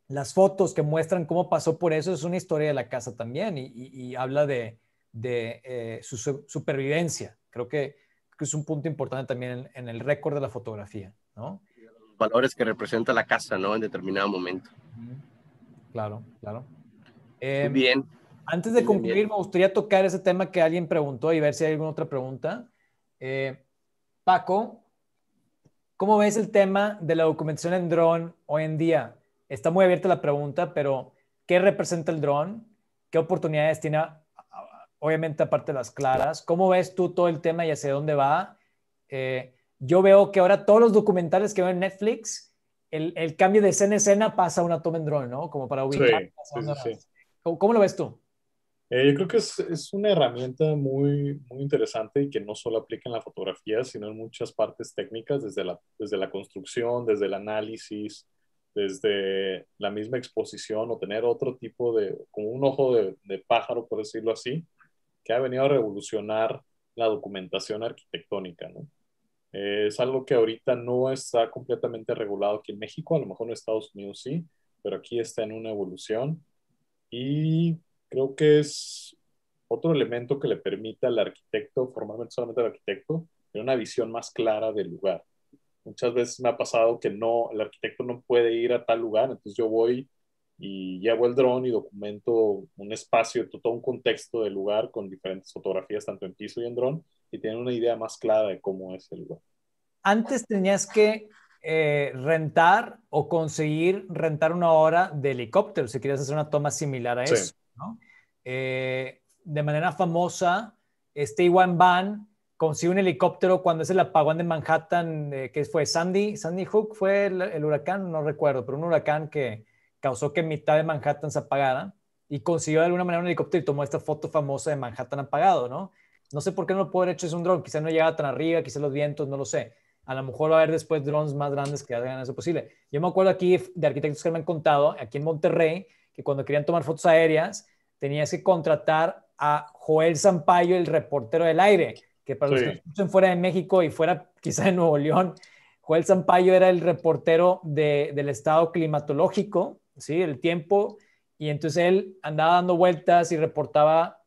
Las fotos que muestran cómo pasó por eso es una historia de la casa también y, habla de, de su, eh, su supervivencia. Creo que que es un punto importante también en, el récord de la fotografía, ¿no? valores que representa la casa, ¿no? En determinado momento. Claro, claro. Em, bien. Antes de concluir, me gustaría tocar ese tema que alguien preguntó y ver si hay alguna otra pregunta. Eh, Paco, ¿cómo ves el tema de la documentación en dron hoy en día? Está muy abierta la pregunta, pero ¿qué representa el dron? ¿Qué oportunidades tiene obviamente aparte de las claras. ¿Cómo ves tú todo el tema y hacia dónde va? Eh, yo veo que ahora todos los documentales que ven en Netflix, el, cambio de escena a escena pasa a una toma en drone, ¿no? Como para ubicar. ¿Cómo, lo ves tú? Eh, yo creo que es, una herramienta muy, muy interesante y que no solo aplica en la fotografía, sino en muchas partes técnicas, desde la, desde la construcción, desde el análisis, desde la misma exposición o tener otro tipo de, como un ojo de pájaro, por decirlo así, que ha venido a revolucionar la documentación arquitectónica, es algo que ahorita no está completamente regulado aquí en México, a lo mejor en Estados Unidos sí, pero aquí está en una evolución y creo que es otro elemento que le permite al arquitecto, formalmente solamente al arquitecto, tener una visión más clara del lugar. Muchas veces me ha pasado que no, el arquitecto no puede ir a tal lugar, entonces yo voy y llevo el dron y documento un espacio, todo un contexto del lugar con diferentes fotografías, tanto en piso y en dron, y tienen una idea más clara de cómo es el lugar. Antes tenías que eh, rentar o conseguir rentar una hora de helicóptero, si querías hacer una toma similar a eso. Eh, de manera famosa, este Iwan Van consiguió un helicóptero cuando es el apagón de Manhattan, eh, que fue Sandy, Sandy Hook fue el, huracán, no recuerdo, pero un huracán que, causó que mitad de Manhattan se apagara y consiguió de alguna manera un helicóptero y tomó esta foto famosa de Manhattan apagado, ¿no? No sé por qué no lo pudo haber hecho es un dron, quizá no llegaba tan arriba, quizá los vientos, no lo sé. A lo mejor va a haber después drones más grandes que hagan eso posible. Yo me acuerdo aquí de arquitectos que me han contado, aquí en Monterrey, que cuando querían tomar fotos aéreas, tenías que contratar a Joel Sampaio, el reportero del aire, que para los que escuchan fuera de México y fuera quizá de Nuevo León, Joel Sampaio era el reportero del estado climatológico ¿sí? El tiempo. Y entonces él andaba dando vueltas y reportaba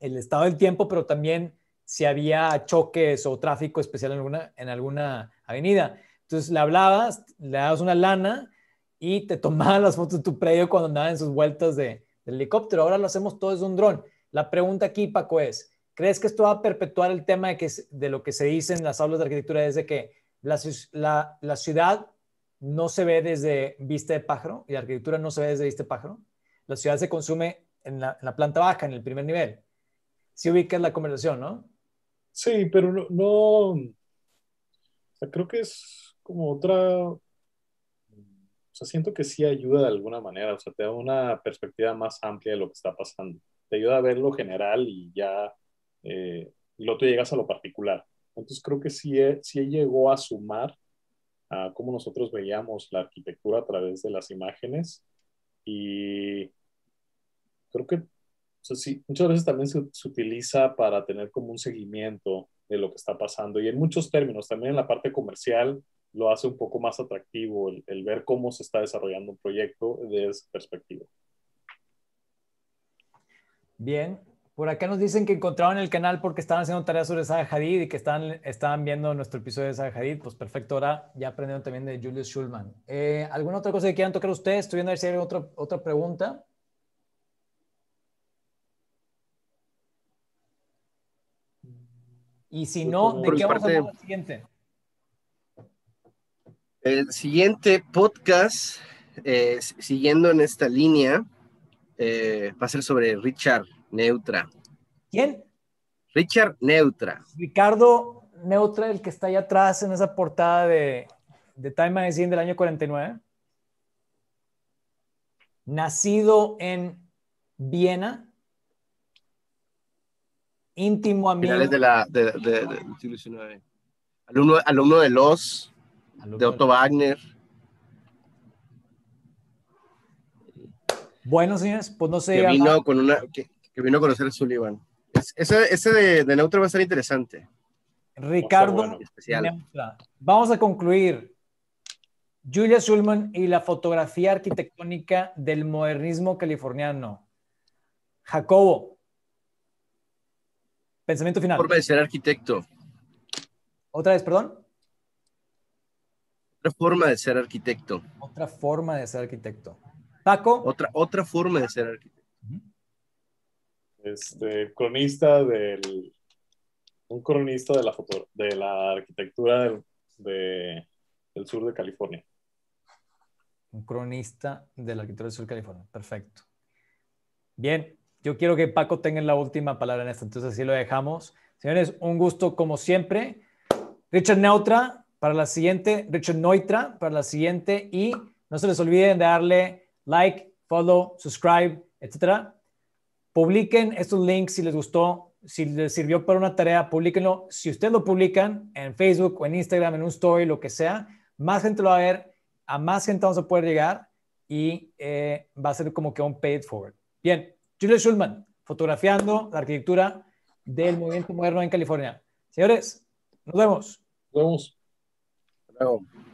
el estado del tiempo, pero también si había choques o tráfico especial en alguna, en alguna avenida. Entonces le hablabas, le dabas una lana y te tomaban las fotos de tu predio cuando andaba en sus vueltas de, helicóptero. Ahora lo hacemos todo desde un dron. La pregunta aquí, Paco, es, ¿crees que esto va a perpetuar el tema de, que, de lo que se dice en las aulas de arquitectura desde que la, la ciudad no se ve desde vista de pájaro y la arquitectura no se ve desde vista de pájaro. La ciudad se consume en la, planta baja, en el primer nivel. Si ubica ubicas la conversación, ¿no? Sí, pero no, o creo que es como otra, o siento que sí ayuda de alguna manera, o sea, te da una perspectiva más amplia de lo que está pasando. Te ayuda a ver lo general y ya eh, luego llegas a lo particular. Entonces creo que sí, eh, sí llegó a sumar a cómo nosotros veíamos la arquitectura a través de las imágenes y creo que sí, muchas veces también se, utiliza para tener como un seguimiento de lo que está pasando y en muchos términos, también en la parte comercial lo hace un poco más atractivo el, el ver cómo se está desarrollando un proyecto desde esa perspectiva. Bien, por acá nos dicen que encontraron el canal porque estaban haciendo tareas sobre Zaha Hadid y que estaban, estaban viendo nuestro episodio de Zaha Hadid. Pues perfecto, ahora ya aprendieron también de Julius Schulman. Eh, ¿Alguna otra cosa que quieran tocar ustedes? Estoy viendo a ver si hay otra, otra pregunta. Y si no, ¿de qué vamos a hablar el siguiente? El siguiente podcast, eh, siguiendo en esta línea, eh, va a ser sobre Richard Neutra. ¿Quién? Richard Neutra. Ricardo Neutra, el que está allá atrás en esa portada de, Time Magazine del año 49. Nacido en Viena. Íntimo amigo. de la, de, de, Alumno, de los de Otto Wagner. Bueno, señores, pues no sé. vino con una, que vino a conocer a Sullivan. ese, de, neutro va a ser interesante. Ricardo, vamos a concluir. Julia Sullivan y la fotografía arquitectónica del modernismo californiano. Jacobo, pensamiento final. Forma de ser arquitecto. Otra vez, perdón. Otra forma de ser arquitecto. Otra forma de ser arquitecto. Paco. Otra, otra forma de ser arquitecto. Este, cronista del. Un cronista de la, foto, de la arquitectura del, sur de California. Un cronista de la arquitectura del sur de California. Perfecto. Bien, yo quiero que Paco tenga la última palabra en esto, entonces así lo dejamos. Señores, un gusto como siempre. Richard Neutra para la siguiente, Richard Neutra para la siguiente y no se les olviden de darle like, follow, subscribe, etcétera, publiquen estos links si les gustó, si les sirvió para una tarea, publiquenlo. Si ustedes lo publican en Facebook o en Instagram, en un story, lo que sea, más gente lo va a ver, a más gente vamos a poder llegar y eh, va a ser como que un paid forward. Bien, Julio Schulman, fotografiando la arquitectura del movimiento moderno en California. Señores, nos vemos. Nos vemos. Hasta luego.